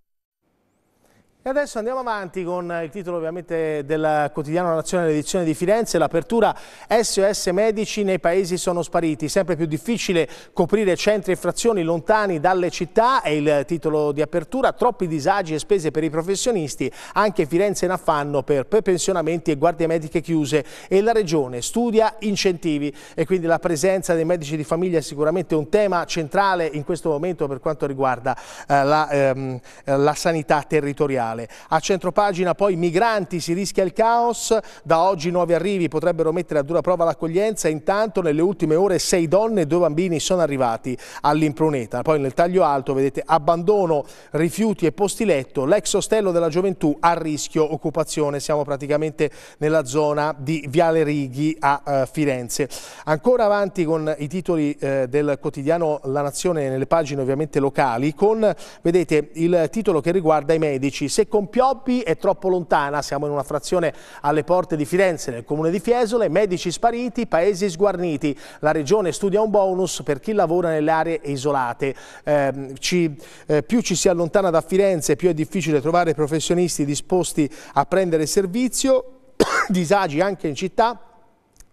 E adesso andiamo avanti con il titolo ovviamente del quotidiano nazionale edizione di Firenze, l'apertura SOS medici nei paesi sono spariti, sempre più difficile coprire centri e frazioni lontani dalle città, è il titolo di apertura, troppi disagi e spese per i professionisti, anche Firenze in affanno per pensionamenti e guardie mediche chiuse e la regione studia incentivi e quindi la presenza dei medici di famiglia è sicuramente un tema centrale in questo momento per quanto riguarda eh, la, ehm, la sanità territoriale nazionale. A centropagina poi migranti, si rischia il caos, da oggi nuovi arrivi potrebbero mettere a dura prova l'accoglienza, intanto nelle ultime ore sei donne e due bambini sono arrivati all'impruneta. Poi nel taglio alto vedete abbandono, rifiuti e posti letto, l'ex ostello della gioventù a rischio occupazione, siamo praticamente nella zona di Viale Righi a eh, Firenze. Ancora avanti con i titoli eh, del quotidiano La Nazione nelle pagine ovviamente locali con vedete il titolo che riguarda i medici, se con Pioppi è troppo lontana, siamo in una frazione alle porte di Firenze nel comune di Fiesole, medici spariti, paesi sguarniti, la regione studia un bonus per chi lavora nelle aree isolate, eh, ci, eh, più ci si allontana da Firenze più è difficile trovare professionisti disposti a prendere servizio, disagi anche in città,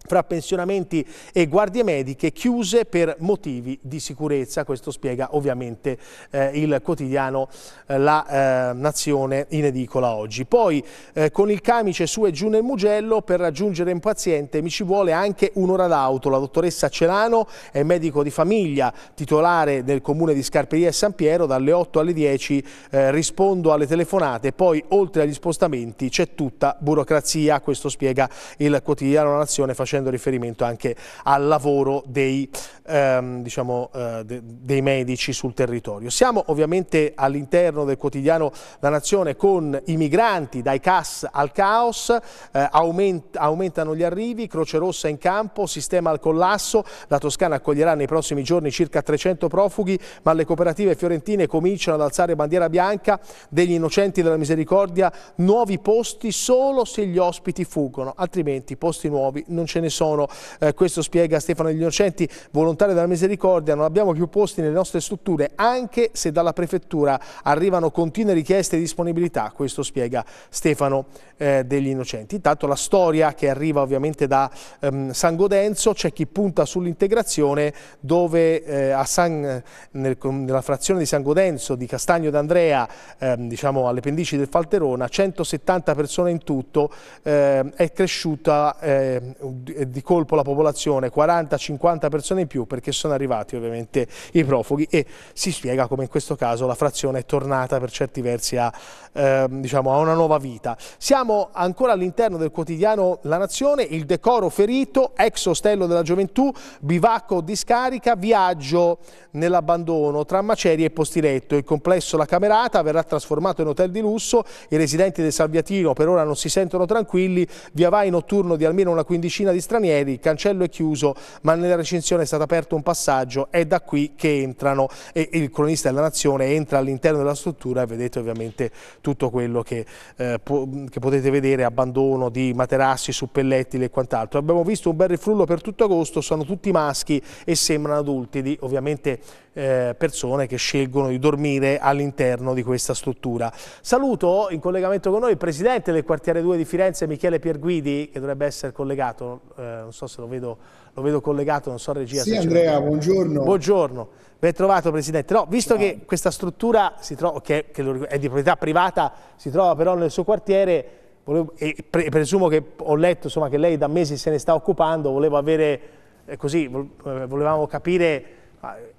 fra pensionamenti e guardie mediche chiuse per motivi di sicurezza. Questo spiega ovviamente eh, il quotidiano eh, La eh, Nazione in edicola oggi. Poi eh, con il camice su e giù nel Mugello per raggiungere un paziente mi ci vuole anche un'ora d'auto. La dottoressa Celano è medico di famiglia, titolare del comune di Scarperia e San Piero, dalle 8 alle 10 eh, rispondo alle telefonate, poi oltre agli spostamenti c'è tutta burocrazia, questo spiega il quotidiano La Nazione facendo facendo riferimento anche al lavoro dei, ehm, diciamo, eh, de, dei medici sul territorio. Siamo ovviamente all'interno del quotidiano La Nazione con i migranti dai CAS al caos, eh, aument aumentano gli arrivi, Croce Rossa in campo, sistema al collasso, la Toscana accoglierà nei prossimi giorni circa 300 profughi, ma le cooperative fiorentine cominciano ad alzare bandiera bianca degli innocenti della misericordia, nuovi posti solo se gli ospiti fuggono, altrimenti posti nuovi non ce ne ne sono. Eh, questo spiega Stefano degli Innocenti, volontario della Misericordia, non abbiamo più posti nelle nostre strutture, anche se dalla prefettura arrivano continue richieste di disponibilità. Questo spiega Stefano eh, degli Innocenti. Intanto la storia che arriva ovviamente da ehm, San Godenzo, c'è chi punta sull'integrazione dove eh, San, nel, nella frazione di San Godenzo, di Castagno d'Andrea, ehm, diciamo alle pendici del Falterona, 170 persone in tutto, eh, è cresciuta ehm, eh, di, colpo la popolazione, 40-50 persone in più perché sono arrivati ovviamente i profughi e si spiega come in questo caso la frazione è tornata per certi versi a, eh, diciamo, a una nuova vita. Siamo ancora all'interno del quotidiano La Nazione, il decoro ferito, ex ostello della gioventù, bivacco di scarica, viaggio nell'abbandono tra macerie e postiretto. Il complesso La Camerata verrà trasformato in hotel di lusso, i residenti del Salviatino per ora non si sentono tranquilli, via vai notturno di almeno una quindicina di stranieri, il cancello è chiuso ma nella recinzione è stato aperto un passaggio, è da qui che entrano e il cronista della Nazione entra all'interno della struttura e vedete ovviamente tutto quello che, eh, po che potete vedere, abbandono di materassi su pellettili e quant'altro. Abbiamo visto un bel rifrullo per tutto agosto, sono tutti maschi e sembrano adulti, di, ovviamente eh, persone che scelgono di dormire all'interno di questa struttura. Saluto in collegamento con noi il presidente del quartiere 2 di Firenze, Michele Pierguidi, che dovrebbe essere collegato eh, non so se lo vedo, lo vedo, collegato, non so regia. Sì Andrea, buongiorno. Buongiorno, ben trovato Presidente. No, visto Ciao. che questa struttura, trova, che, che, è di proprietà privata, si trova però nel suo quartiere, volevo, e pre, presumo che ho letto insomma, che lei da mesi se ne sta occupando, volevo avere, eh, così, eh, volevamo capire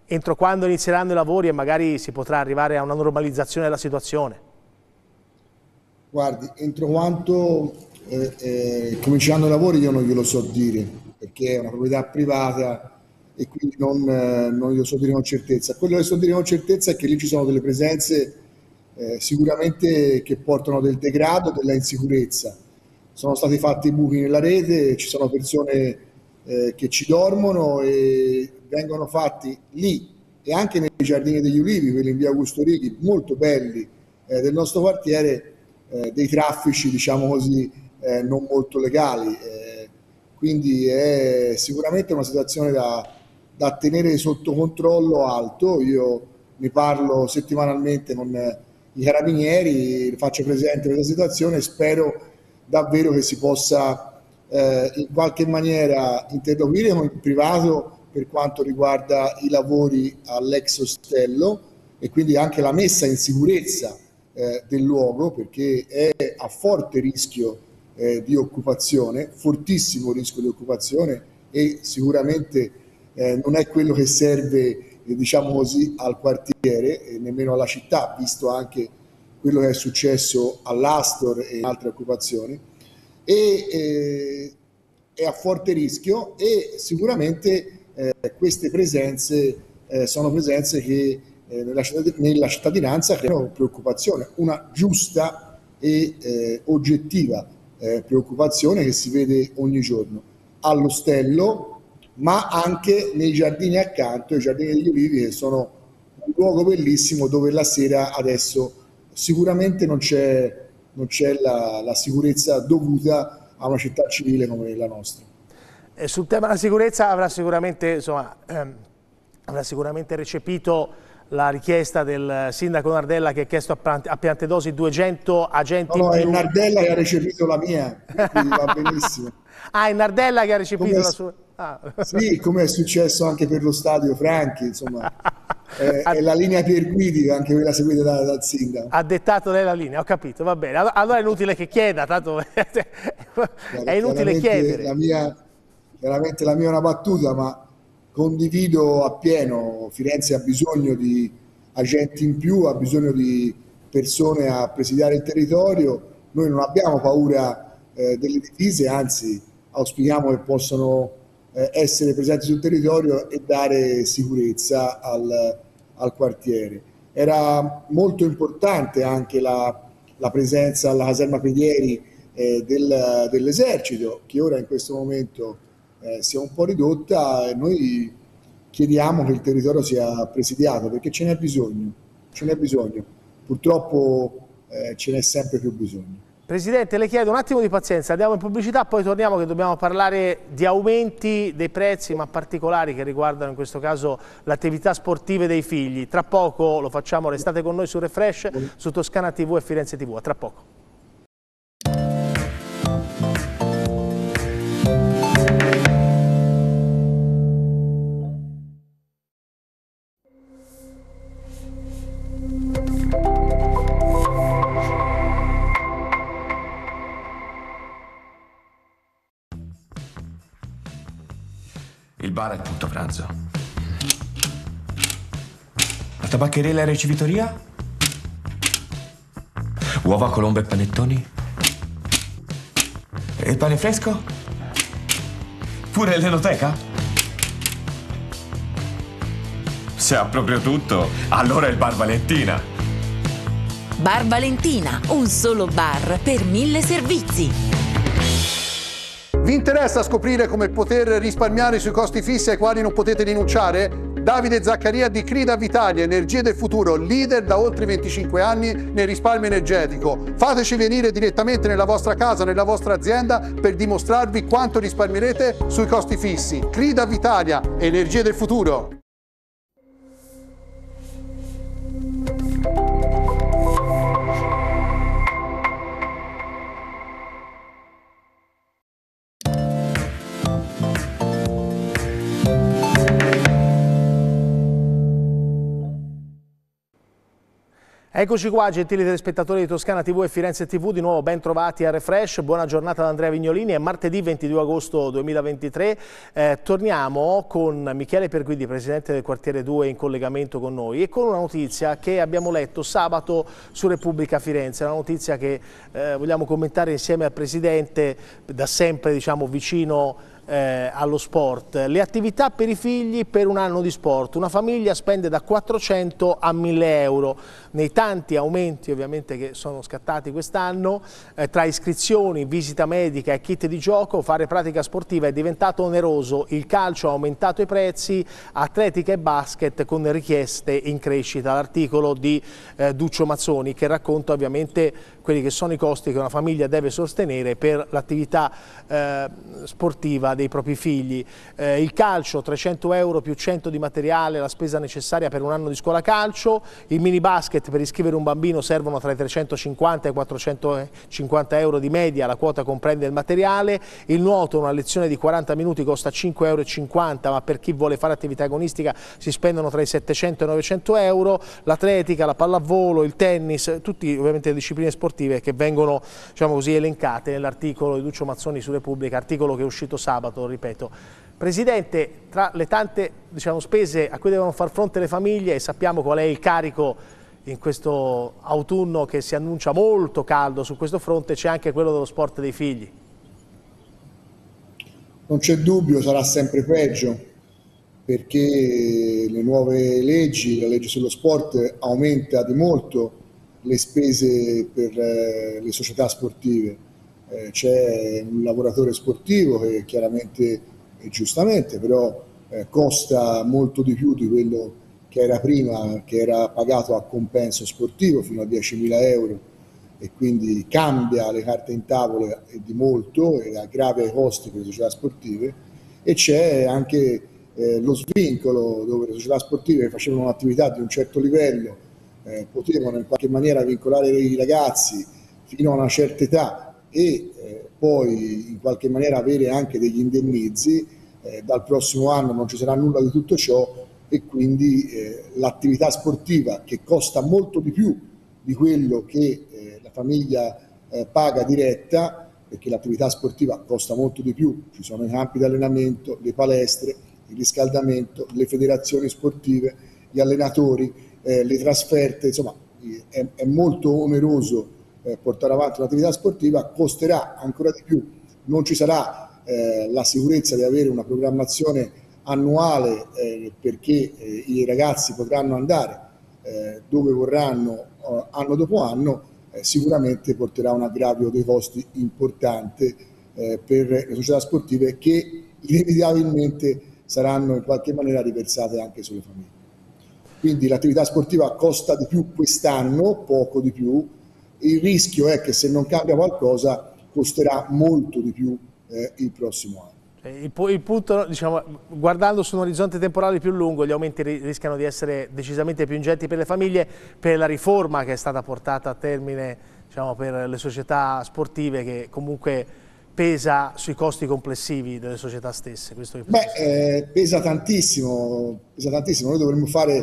entro quando inizieranno i lavori e magari si potrà arrivare a una normalizzazione della situazione. Guardi, entro quanto eh, eh, i lavori io non glielo so dire perché è una proprietà privata e quindi non, non glielo so dire con certezza. Quello che so dire con certezza è che lì ci sono delle presenze eh, sicuramente che portano del degrado, della insicurezza. Sono stati fatti buchi nella rete, ci sono persone eh, che ci dormono e vengono fatti lì e anche nei giardini degli ulivi, quelli in via Augusto Righi, molto belli eh, del nostro quartiere, eh, dei traffici, diciamo così, eh, non molto legali. Eh, quindi è sicuramente una situazione da, da, tenere sotto controllo alto. Io ne parlo settimanalmente con eh, i carabinieri, faccio presente questa situazione e spero davvero che si possa eh, in qualche maniera interloquire con il privato per quanto riguarda i lavori all'ex ostello e quindi anche la messa in sicurezza eh, del luogo perché è a forte rischio eh, di occupazione, fortissimo rischio di occupazione e sicuramente eh, non è quello che serve, eh, diciamo così, al quartiere e nemmeno alla città, visto anche quello che è successo all'Astor e altre occupazioni. E, eh, è a forte rischio e sicuramente eh, queste presenze eh, sono presenze che nella, cittadinanza creano preoccupazione, una giusta e eh, oggettiva eh, preoccupazione che si vede ogni giorno all'ostello, ma anche nei giardini accanto, i giardini degli ulivi, che sono un luogo bellissimo dove la sera adesso sicuramente non c'è, non c'è la, la sicurezza dovuta a una città civile come la nostra. Eh, sul tema della sicurezza avrà sicuramente, insomma, ehm, avrà sicuramente recepito la richiesta del sindaco Nardella che ha chiesto a piante dosi 200 agenti no, no, è Nardella che ha recepito la mia, quindi va benissimo. ah, è Nardella che ha recepito come la sua... Ah. Sì, come è successo anche per lo stadio Franchi, insomma. è, la linea per guidi, anche quella seguita da, dal sindaco. Ha dettato lei la linea, ho capito, va bene. Allora è inutile che chieda, tanto è inutile chiedere. La mia, veramente la mia è una battuta, ma Condivido appieno, Firenze ha bisogno di agenti in più, ha bisogno di persone a presidiare il territorio, noi non abbiamo paura eh, delle divise, anzi auspichiamo che possano eh, essere presenti sul territorio e dare sicurezza al, al quartiere. Era molto importante anche la, la presenza alla caserma Pedieri eh, del, dell'esercito che ora in questo momento eh, sia un po' ridotta e noi chiediamo che il territorio sia presidiato perché ce n'è bisogno, ce n'è bisogno. Purtroppo eh, ce n'è sempre più bisogno. Presidente, le chiedo un attimo di pazienza, andiamo in pubblicità, poi torniamo che dobbiamo parlare di aumenti dei prezzi, ma particolari che riguardano in questo caso l'attività sportiva dei figli. Tra poco lo facciamo, restate con noi su Refresh, su Toscana TV e Firenze TV. A tra poco. Il bar è tutto pranzo. La tabaccheria e la ricevitoria? Uova, colombe e panettoni? E il pane fresco? Pure l'enoteca? Se ha proprio tutto, allora il bar Valentina. Bar Valentina, un solo bar per mille servizi. Vi interessa scoprire come poter risparmiare sui costi fissi ai quali non potete rinunciare? Davide Zaccaria di Crida Vitalia, Energie del Futuro, leader da oltre 25 anni nel risparmio energetico. Fateci venire direttamente nella vostra casa, nella vostra azienda per dimostrarvi quanto risparmierete sui costi fissi. Crida Vitalia, Energie del Futuro. Eccoci qua, gentili telespettatori di Toscana TV e Firenze TV, di nuovo ben trovati a Refresh. Buona giornata da Andrea Vignolini, è martedì 22 agosto 2023. Eh, torniamo con Michele Perguidi, presidente del quartiere 2, in collegamento con noi e con una notizia che abbiamo letto sabato su Repubblica Firenze, una notizia che eh, vogliamo commentare insieme al presidente, da sempre diciamo, vicino eh, allo sport. Le attività per i figli per un anno di sport. Una famiglia spende da 400 a 1000 euro. Nei tanti aumenti ovviamente che sono scattati quest'anno, eh, tra iscrizioni, visita medica e kit di gioco, fare pratica sportiva è diventato oneroso. Il calcio ha aumentato i prezzi, atletica e basket con richieste in crescita. L'articolo di eh, Duccio Mazzoni che racconta ovviamente quelli che sono i costi che una famiglia deve sostenere per l'attività eh, sportiva dei propri figli. Eh, il calcio 300 euro più 100 di materiale, la spesa necessaria per un anno di scuola calcio, il mini basket per iscrivere un bambino servono tra i 350 e i 450 euro di media, la quota comprende il materiale, il nuoto una lezione di 40 minuti costa 5,50 euro ma per chi vuole fare attività agonistica si spendono tra i 700 e i 900 euro, l'atletica, la pallavolo, il tennis, tutte ovviamente le discipline sportive che vengono diciamo così, elencate nell'articolo di Duccio Mazzoni su Repubblica, articolo che è uscito sabato sabato, ripeto. Presidente, tra le tante diciamo, spese a cui devono far fronte le famiglie e sappiamo qual è il carico in questo autunno che si annuncia molto caldo su questo fronte, c'è anche quello dello sport dei figli. Non c'è dubbio, sarà sempre peggio, perché le nuove leggi, la legge sullo sport aumenta di molto le spese per eh, le società sportive eh, c'è un lavoratore sportivo che chiaramente e giustamente però eh, costa molto di più di quello che era prima, che era pagato a compenso sportivo fino a 10.000 euro e quindi cambia le carte in tavola e di molto e aggrava i costi per le società sportive e c'è anche eh, lo svincolo dove le società sportive che facevano un'attività di un certo livello eh, potevano in qualche maniera vincolare i ragazzi fino a una certa età e eh, poi in qualche maniera avere anche degli indennizzi. Eh, dal prossimo anno non ci sarà nulla di tutto ciò e quindi eh, l'attività sportiva che costa molto di più di quello che eh, la famiglia eh, paga diretta, perché l'attività sportiva costa molto di più, ci sono i campi di allenamento, le palestre, il riscaldamento, le federazioni sportive, gli allenatori, eh, le trasferte, insomma è, è molto oneroso eh, portare avanti l'attività sportiva, costerà ancora di più, non ci sarà eh, la sicurezza di avere una programmazione annuale eh, perché eh, i ragazzi potranno andare eh, dove vorranno eh, anno dopo anno, sicuramente porterà un aggravio dei costi importante per le società sportive che inevitabilmente saranno in qualche maniera riversate anche sulle famiglie. Quindi l'attività sportiva costa di più quest'anno, poco di più, il rischio è che se non cambia qualcosa costerà molto di più eh, il prossimo anno. Eh, il, il punto, diciamo, guardando su un orizzonte temporale più lungo, gli aumenti rischiano di essere decisamente più ingenti per le famiglie, per la riforma che è stata portata a termine diciamo, per le società sportive che comunque pesa sui costi complessivi delle società stesse? Beh, eh, pesa, tantissimo, pesa tantissimo, noi dovremmo fare,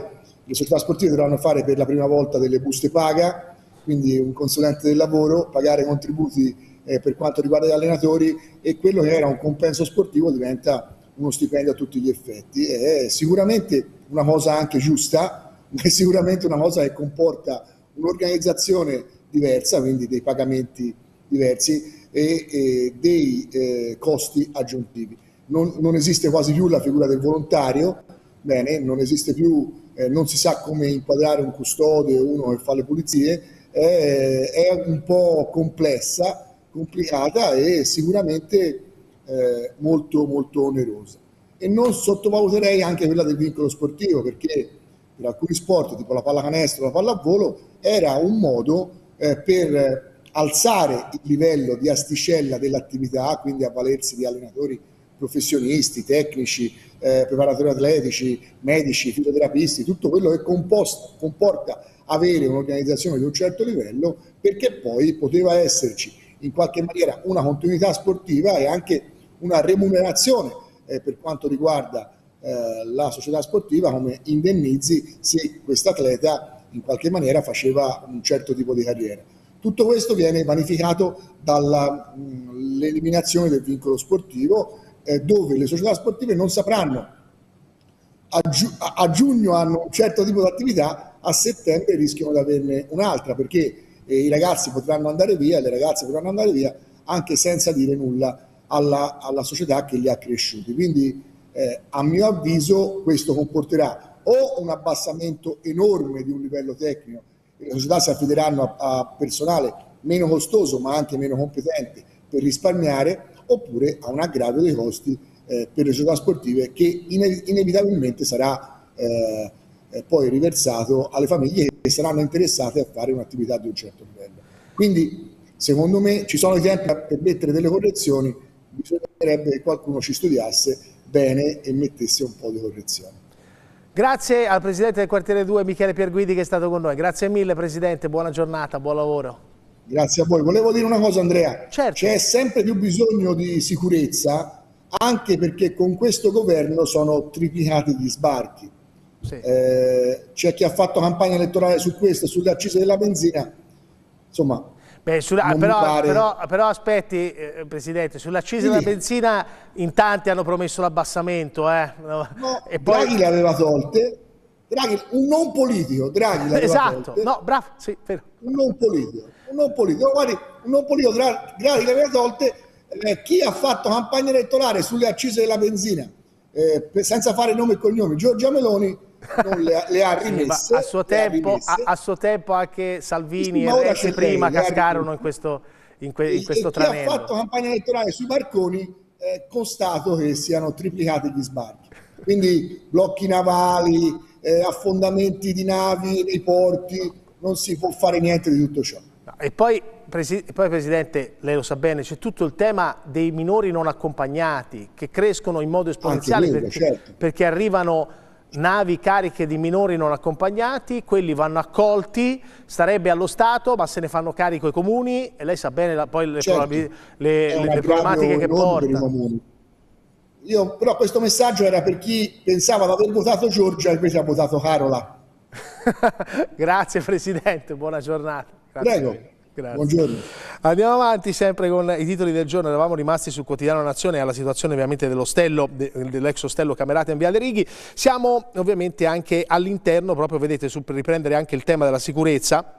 le società sportive dovranno fare per la prima volta delle buste paga, quindi un consulente del lavoro, pagare contributi eh, per quanto riguarda gli allenatori e quello che era un compenso sportivo diventa uno stipendio a tutti gli effetti. È sicuramente una cosa anche giusta, ma è sicuramente una cosa che comporta un'organizzazione diversa, quindi dei pagamenti diversi e, e dei eh, costi aggiuntivi. Non, non, esiste quasi più la figura del volontario, bene, non esiste più, eh, non si sa come inquadrare un custode o uno che fa le pulizie, è, è un po' complessa, complicata e sicuramente eh, molto, molto onerosa. E non sottovaluterei anche quella del vincolo sportivo, perché per alcuni sport, tipo la pallacanestro, la pallavolo, era un modo eh, per alzare il livello di asticella dell'attività, quindi avvalersi di allenatori professionisti, tecnici, eh, preparatori atletici, medici, fisioterapisti, tutto quello che composta, comporta avere un'organizzazione di un certo livello perché poi poteva esserci in qualche maniera una continuità sportiva e anche una remunerazione eh, per quanto riguarda eh, la società sportiva come indennizzi se quest'atleta in qualche maniera faceva un certo tipo di carriera. Tutto questo viene vanificato dall'eliminazione mm, del vincolo sportivo eh, dove le società sportive non sapranno a, giu- a giugno hanno un certo tipo di attività a settembre rischiano di averne un'altra perché eh, i ragazzi potranno andare via, le ragazze potranno andare via anche senza dire nulla alla, alla società che li ha cresciuti. Quindi eh, a mio avviso questo comporterà o un abbassamento enorme di un livello tecnico, le società si affideranno a, a personale meno costoso ma anche meno competente per risparmiare, oppure a un aggravio dei costi eh, per le società sportive che ine- inevitabilmente sarà... Eh, eh, poi riversato alle famiglie che saranno interessate a fare un'attività di un certo livello. Quindi secondo me ci sono i tempi per mettere delle correzioni, bisognerebbe che qualcuno ci studiasse bene e mettesse un po' di correzioni. Grazie al Presidente del Quartiere 2 Michele Pierguidi che è stato con noi. Grazie mille Presidente, buona giornata, buon lavoro. Grazie a voi. Volevo dire una cosa Andrea, certo. c'è sempre più bisogno di sicurezza anche perché con questo governo sono triplicati gli sbarchi. Sì. Eh, c'è chi ha fatto campagna elettorale su questo, sulle accise della benzina. Insomma, Beh, sulla, però, pare... però, però, aspetti, eh, Presidente, sull'accisa della benzina in tanti hanno promesso l'abbassamento. Eh. No, e poi... Draghi le aveva tolte. Draghi, un non politico, Draghi l'aveva esatto. tolte. no, bravo, sì, vero. Un non politico, un non politico. Guardi, un non politico, Draghi le aveva tolte. Eh, chi ha fatto campagna elettorale sulle accise della benzina, eh, senza fare nome e cognome, Giorgia Meloni, le, le, ha rimesse. Sì, a, suo tempo, rimesse. A, a suo, tempo, anche Salvini e Renzi prima cascarono in questo, in que, in e, questo e Chi ha fatto campagna elettorale sui barconi eh, constato che siano triplicati gli sbarchi. Quindi blocchi navali, eh, affondamenti di navi nei porti, non si può fare niente di tutto ciò. E poi, presi poi Presidente, lei lo sa bene, c'è tutto il tema dei minori non accompagnati che crescono in modo esponenziale quello, perché, certo. perché, arrivano navi cariche di minori non accompagnati, quelli vanno accolti, starebbe allo Stato, ma se ne fanno carico i comuni e lei sa bene la, poi le, certo, le, le, le problematiche che porta. Io, però questo messaggio era per chi pensava di aver votato Giorgia e invece ha votato Carola. Grazie Presidente, buona giornata. Grazie Prego. Grazie. Buongiorno. Andiamo avanti sempre con i titoli del giorno, eravamo rimasti sul quotidiano Nazione alla situazione ovviamente dell'ostello, dell'ex ostello Camerata in Viale Righi, siamo ovviamente anche all'interno, proprio vedete, per riprendere anche il tema della sicurezza,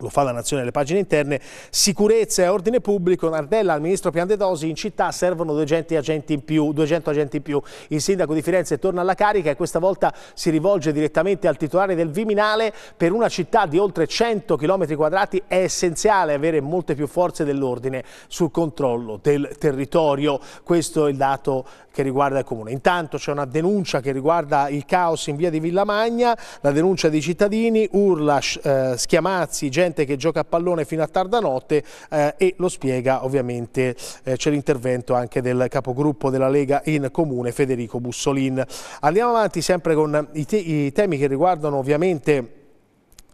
lo fa la Nazione alle pagine interne, sicurezza e ordine pubblico, Nardella al ministro Piandedosi, in città servono 200 agenti in più, 200 agenti in più. Il sindaco di Firenze torna alla carica e questa volta si rivolge direttamente al titolare del Viminale, per una città di oltre 100 km quadrati è essenziale avere molte più forze dell'ordine sul controllo del territorio, questo è il dato che riguarda il Comune. Intanto c'è una denuncia che riguarda il caos in via di Villamagna, la denuncia dei cittadini, urla, eh, schiamazzi, gente gente che gioca a pallone fino a tarda notte eh, e lo spiega ovviamente eh, c'è l'intervento anche del capogruppo della Lega in Comune Federico Bussolin. Andiamo avanti sempre con i, te i temi che riguardano ovviamente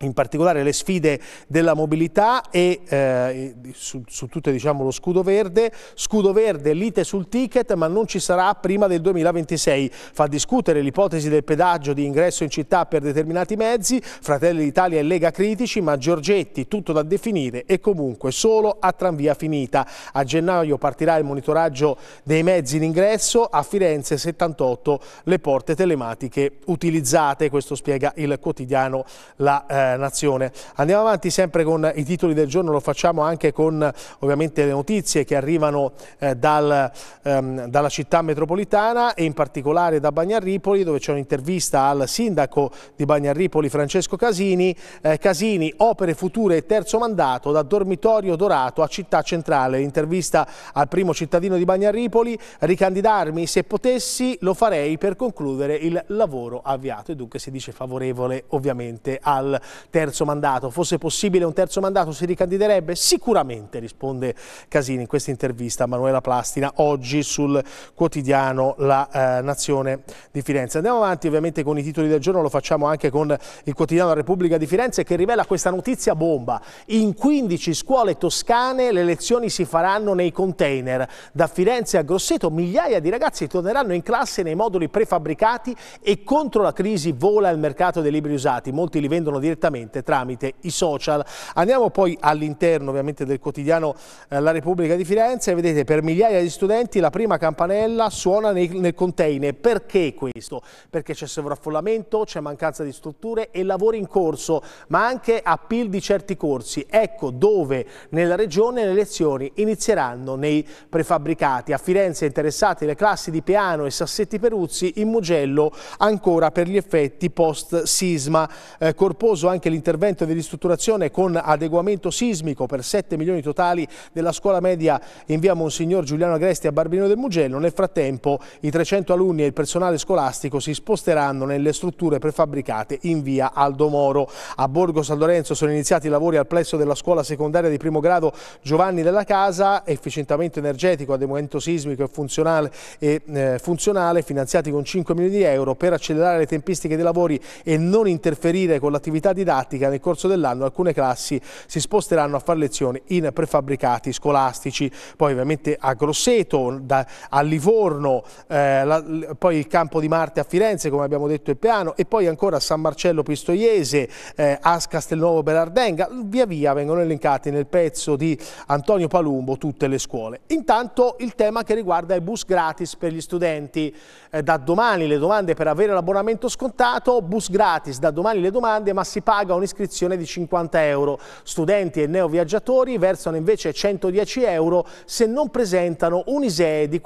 in particolare le sfide della mobilità e eh, su, su tutte diciamo, lo scudo verde, scudo verde lite sul ticket ma non ci sarà prima del 2026, fa discutere l'ipotesi del pedaggio di ingresso in città per determinati mezzi, Fratelli d'Italia e Lega critici ma Giorgetti tutto da definire e comunque solo a tranvia finita, a gennaio partirà il monitoraggio dei mezzi in ingresso, a Firenze 78 le porte telematiche utilizzate, questo spiega il quotidiano La eh, eh, nazione. Andiamo avanti sempre con i titoli del giorno, lo facciamo anche con ovviamente le notizie che arrivano eh, dal, ehm, dalla città metropolitana e in particolare da Bagnarripoli dove c'è un'intervista al sindaco di Bagnarripoli Francesco Casini. Eh, Casini, opere future e terzo mandato da dormitorio dorato a città centrale. Intervista al primo cittadino di Bagnarripoli, ricandidarmi se potessi lo farei per concludere il lavoro avviato e dunque si dice favorevole ovviamente al terzo mandato. Fosse possibile un terzo mandato si ricandiderebbe? Sicuramente, risponde Casini in questa intervista a Manuela Plastina oggi sul quotidiano La eh, Nazione di Firenze. Andiamo avanti ovviamente con i titoli del giorno, lo facciamo anche con il quotidiano La Repubblica di Firenze che rivela questa notizia bomba. In 15 scuole toscane le lezioni si faranno nei container. Da Firenze a Grosseto migliaia di ragazzi torneranno in classe nei moduli prefabbricati e contro la crisi vola il mercato dei libri usati. Molti li vendono direttamente direttamente tramite i social. Andiamo poi all'interno ovviamente del quotidiano eh, La Repubblica di Firenze, vedete per migliaia di studenti la prima campanella suona nei, nel container. Perché questo? Perché c'è sovraffollamento, c'è mancanza di strutture e lavori in corso, ma anche a PIL di certi corsi. Ecco dove nella regione le lezioni inizieranno nei prefabbricati. A Firenze interessate le classi di piano e Sassetti Peruzzi in Mugello ancora per gli effetti post-sisma. Eh, corposo anche anche l'intervento di ristrutturazione con adeguamento sismico per 7 milioni totali della scuola media in via Monsignor Giuliano Agresti a Barbino del Mugello. Nel frattempo i 300 alunni e il personale scolastico si sposteranno nelle strutture prefabbricate in via Aldo Moro. A Borgo San Lorenzo sono iniziati i lavori al plesso della scuola secondaria di primo grado Giovanni della Casa, efficientamento energetico, adeguamento sismico e funzionale, e, eh, funzionale finanziati con 5 milioni di euro per accelerare le tempistiche dei lavori e non interferire con l'attività di didattica nel corso dell'anno alcune classi si sposteranno a fare lezioni in prefabbricati scolastici, poi ovviamente a Grosseto, da, a Livorno, eh, la, poi il campo di Marte a Firenze come abbiamo detto il piano e poi ancora a San Marcello Pistoiese, eh, a Castelnuovo Berardenga, via via vengono elencate nel pezzo di Antonio Palumbo tutte le scuole. Intanto il tema che riguarda i bus gratis per gli studenti, eh, da domani le domande per avere l'abbonamento scontato, bus gratis da domani le domande ma si parla paga un'iscrizione di 50 euro. Studenti e neoviaggiatori versano invece 110 euro se non presentano un ISEE di,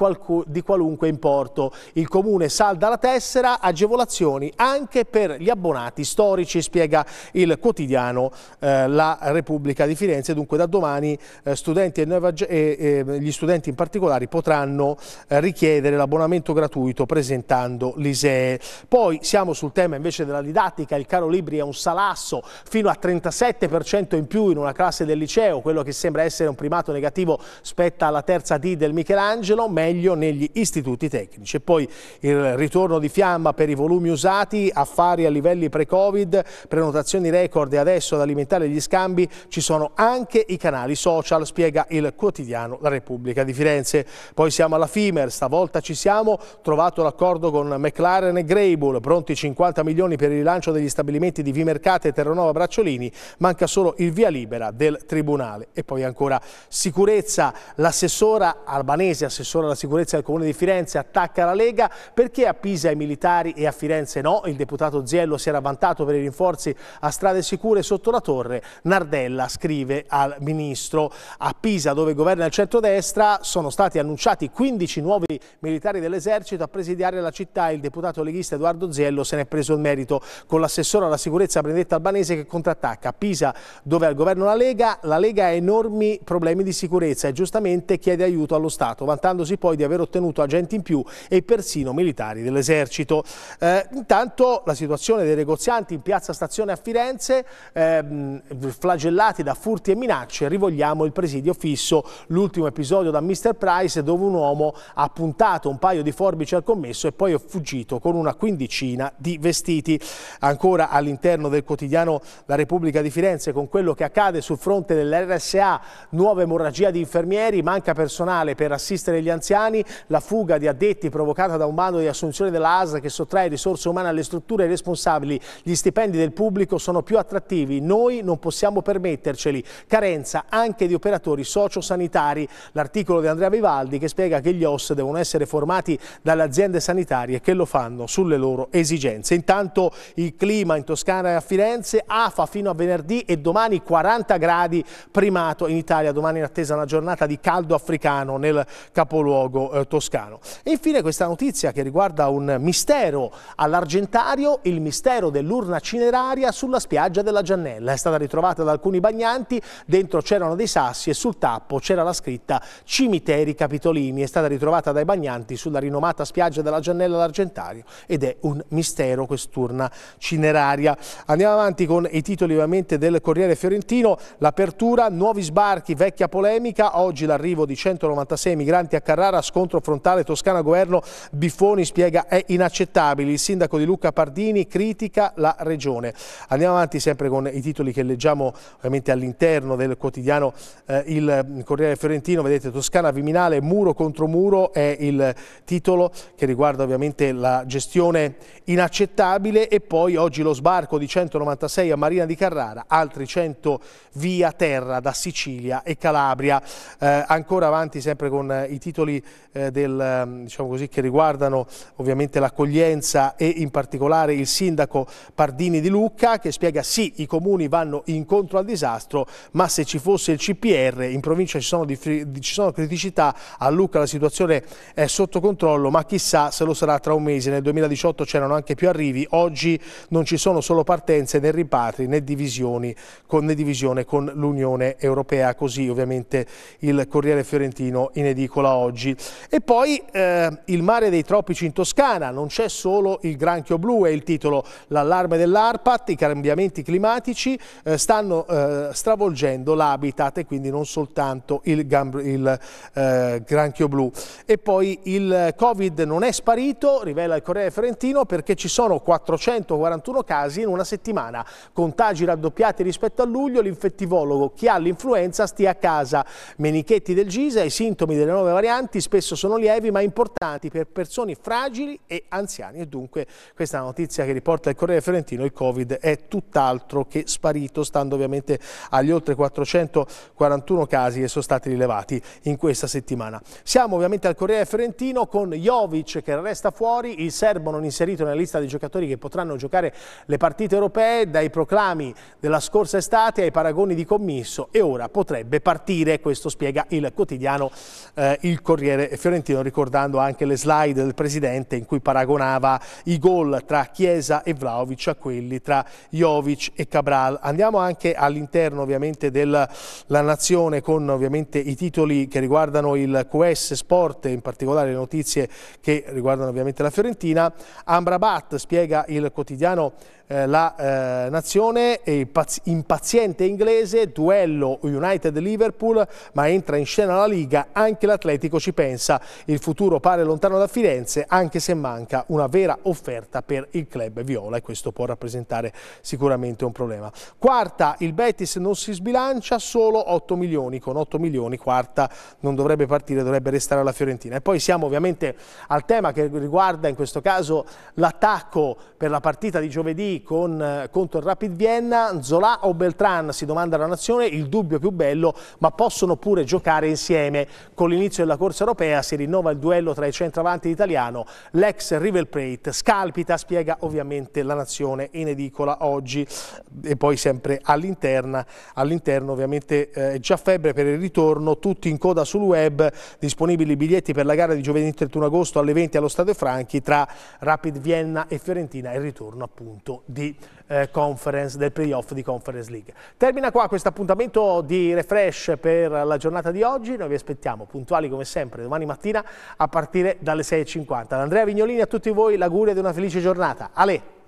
di qualunque importo. Il Comune salda la tessera, agevolazioni anche per gli abbonati storici, spiega il quotidiano eh, La Repubblica di Firenze. Dunque da domani eh, studenti e, e, e, gli studenti in particolare potranno eh, richiedere l'abbonamento gratuito presentando l'ISEE. Poi siamo sul tema invece della didattica, il caro libri è un salario tasso fino a 37% in più in una classe del liceo, quello che sembra essere un primato negativo spetta alla terza D del Michelangelo, meglio negli istituti tecnici. E poi il ritorno di fiamma per i volumi usati, affari a livelli pre-Covid, prenotazioni record e adesso ad alimentare gli scambi ci sono anche i canali social, spiega il quotidiano La Repubblica di Firenze. Poi siamo alla FIMER, stavolta ci siamo, trovato l'accordo con McLaren e Greybull, pronti 50 milioni per il rilancio degli stabilimenti di Vimercato Cascate, Terranova, Bracciolini, manca solo il via libera del Tribunale. E poi ancora sicurezza, l'assessora albanese, assessora alla sicurezza del Comune di Firenze, attacca la Lega perché a Pisa i militari e a Firenze no. Il deputato Ziello si era vantato per i rinforzi a strade sicure sotto la torre. Nardella scrive al Ministro. A Pisa, dove governa il centrodestra, sono stati annunciati 15 nuovi militari dell'esercito a presidiare la città. Il deputato leghista Edoardo Ziello se ne è preso il merito. Con l'assessora alla sicurezza Benedetta rispetto al Banese che contrattacca. Pisa dove al governo la Lega, la Lega ha enormi problemi di sicurezza e giustamente chiede aiuto allo Stato, vantandosi poi di aver ottenuto agenti in più e persino militari dell'esercito. Eh, intanto la situazione dei negozianti in piazza Stazione a Firenze, ehm, flagellati da furti e minacce, rivogliamo il presidio fisso, l'ultimo episodio da Mr. Price dove un uomo ha puntato un paio di forbici al commesso e poi è fuggito con una quindicina di vestiti. Ancora all'interno del quotidiano quotidiano La Repubblica di Firenze con quello che accade sul fronte dell'RSA, nuova emorragia di infermieri, manca personale per assistere gli anziani, la fuga di addetti provocata da un bando di assunzione della ASA che sottrae risorse umane alle strutture responsabili, gli stipendi del pubblico sono più attrattivi, noi non possiamo permetterceli, carenza anche di operatori sociosanitari, l'articolo di Andrea Vivaldi che spiega che gli OS devono essere formati dalle aziende sanitarie che lo fanno sulle loro esigenze. Intanto il clima in Toscana e a Firenze Firenze, AFA fino a venerdì e domani 40 gradi primato in Italia, domani in attesa una giornata di caldo africano nel capoluogo eh, toscano. E infine questa notizia che riguarda un mistero all'Argentario, il mistero dell'urna cineraria sulla spiaggia della Giannella. È stata ritrovata da alcuni bagnanti, dentro c'erano dei sassi e sul tappo c'era la scritta Cimiteri Capitolini. È stata ritrovata dai bagnanti sulla rinomata spiaggia della Giannella all'Argentario ed è un mistero quest'urna cineraria. Andiamo avanti avanti con i titoli ovviamente del Corriere Fiorentino, l'apertura, nuovi sbarchi, vecchia polemica, oggi l'arrivo di 196 migranti a Carrara, scontro frontale Toscana-Governo, Biffoni spiega è inaccettabile, il sindaco di Luca Pardini critica la regione. Andiamo avanti sempre con i titoli che leggiamo ovviamente all'interno del quotidiano eh, il mm, Corriere Fiorentino, vedete Toscana-Viminale, muro contro muro è il titolo che riguarda ovviamente la gestione inaccettabile e poi oggi lo sbarco di 196 196 a Marina di Carrara, altri 100 via terra da Sicilia e Calabria. Eh, ancora avanti sempre con eh, i titoli eh, del, mm, diciamo così, che riguardano ovviamente l'accoglienza e in particolare il sindaco Pardini di Lucca che spiega sì i comuni vanno incontro al disastro ma se ci fosse il CPR in provincia ci sono, ci sono criticità, a Lucca la situazione è sotto controllo ma chissà se lo sarà tra un mese, nel 2018 c'erano anche più arrivi, oggi non ci sono solo partenze né ripatri né, divisioni, con, né divisione con l'Unione Europea, così ovviamente il Corriere Fiorentino in edicola oggi. E poi eh, il mare dei tropici in Toscana, non c'è solo il granchio blu, è il titolo L'allarme dell'ARPAT, i cambiamenti climatici eh, stanno eh, stravolgendo l'habitat e quindi non soltanto il, il eh, granchio blu. E poi il Covid non è sparito, rivela il Corriere Fiorentino, perché ci sono 441 casi in una settimana settimana. Contagi raddoppiati rispetto a luglio, l'infettivologo chi ha l'influenza stia a casa. Menichetti del Gisa, i sintomi delle nuove varianti spesso sono lievi ma importanti per persone fragili e anziani e dunque questa è la notizia che riporta il Corriere Fiorentino, il Covid è tutt'altro che sparito, stando ovviamente agli oltre 441 casi che sono stati rilevati in questa settimana. Siamo ovviamente al Corriere Fiorentino con Jovic che resta fuori, il serbo non inserito nella lista dei giocatori che potranno giocare le partite europee dai proclami della scorsa estate ai paragoni di commisso e ora potrebbe partire, questo spiega il quotidiano eh, Il Corriere Fiorentino, ricordando anche le slide del Presidente in cui paragonava i gol tra Chiesa e Vlaovic a quelli tra Jovic e Cabral. Andiamo anche all'interno ovviamente della Nazione con ovviamente i titoli che riguardano il QS Sport, in particolare le notizie che riguardano ovviamente la Fiorentina. Amrabat spiega il quotidiano eh, la eh, nazione impaziente inglese, duello United-Liverpool, ma entra in scena la Liga, anche l'Atletico ci pensa. Il futuro pare lontano da Firenze, anche se manca una vera offerta per il club viola e questo può rappresentare sicuramente un problema. Quarta, il Betis non si sbilancia, solo 8 milioni, con 8 milioni quarta non dovrebbe partire, dovrebbe restare alla Fiorentina. E poi siamo ovviamente al tema che riguarda in questo caso l'attacco per la partita di giovedì con, eh, contro il Rapid Vienna, Zola o Beltran si domanda la nazione, il dubbio più bello, ma possono pure giocare insieme. Con l'inizio della corsa europea si rinnova il duello tra il centravanti italiano, l'ex River Plate, scalpita, spiega ovviamente la nazione in edicola oggi e poi sempre all'interno, all'interno ovviamente eh, già febbre per il ritorno, tutti in coda sul web, disponibili i biglietti per la gara di giovedì 31 agosto alle 20 allo Stadio Franchi tra Rapid Vienna e Fiorentina il ritorno appunto di eh, conference, del playoff di Conference League. Termina qua questo appuntamento di refresh per la giornata di oggi, noi vi aspettiamo puntuali come sempre domani mattina a partire dalle 6.50. Andrea Vignolini a tutti voi l'augurio di una felice giornata. Ale!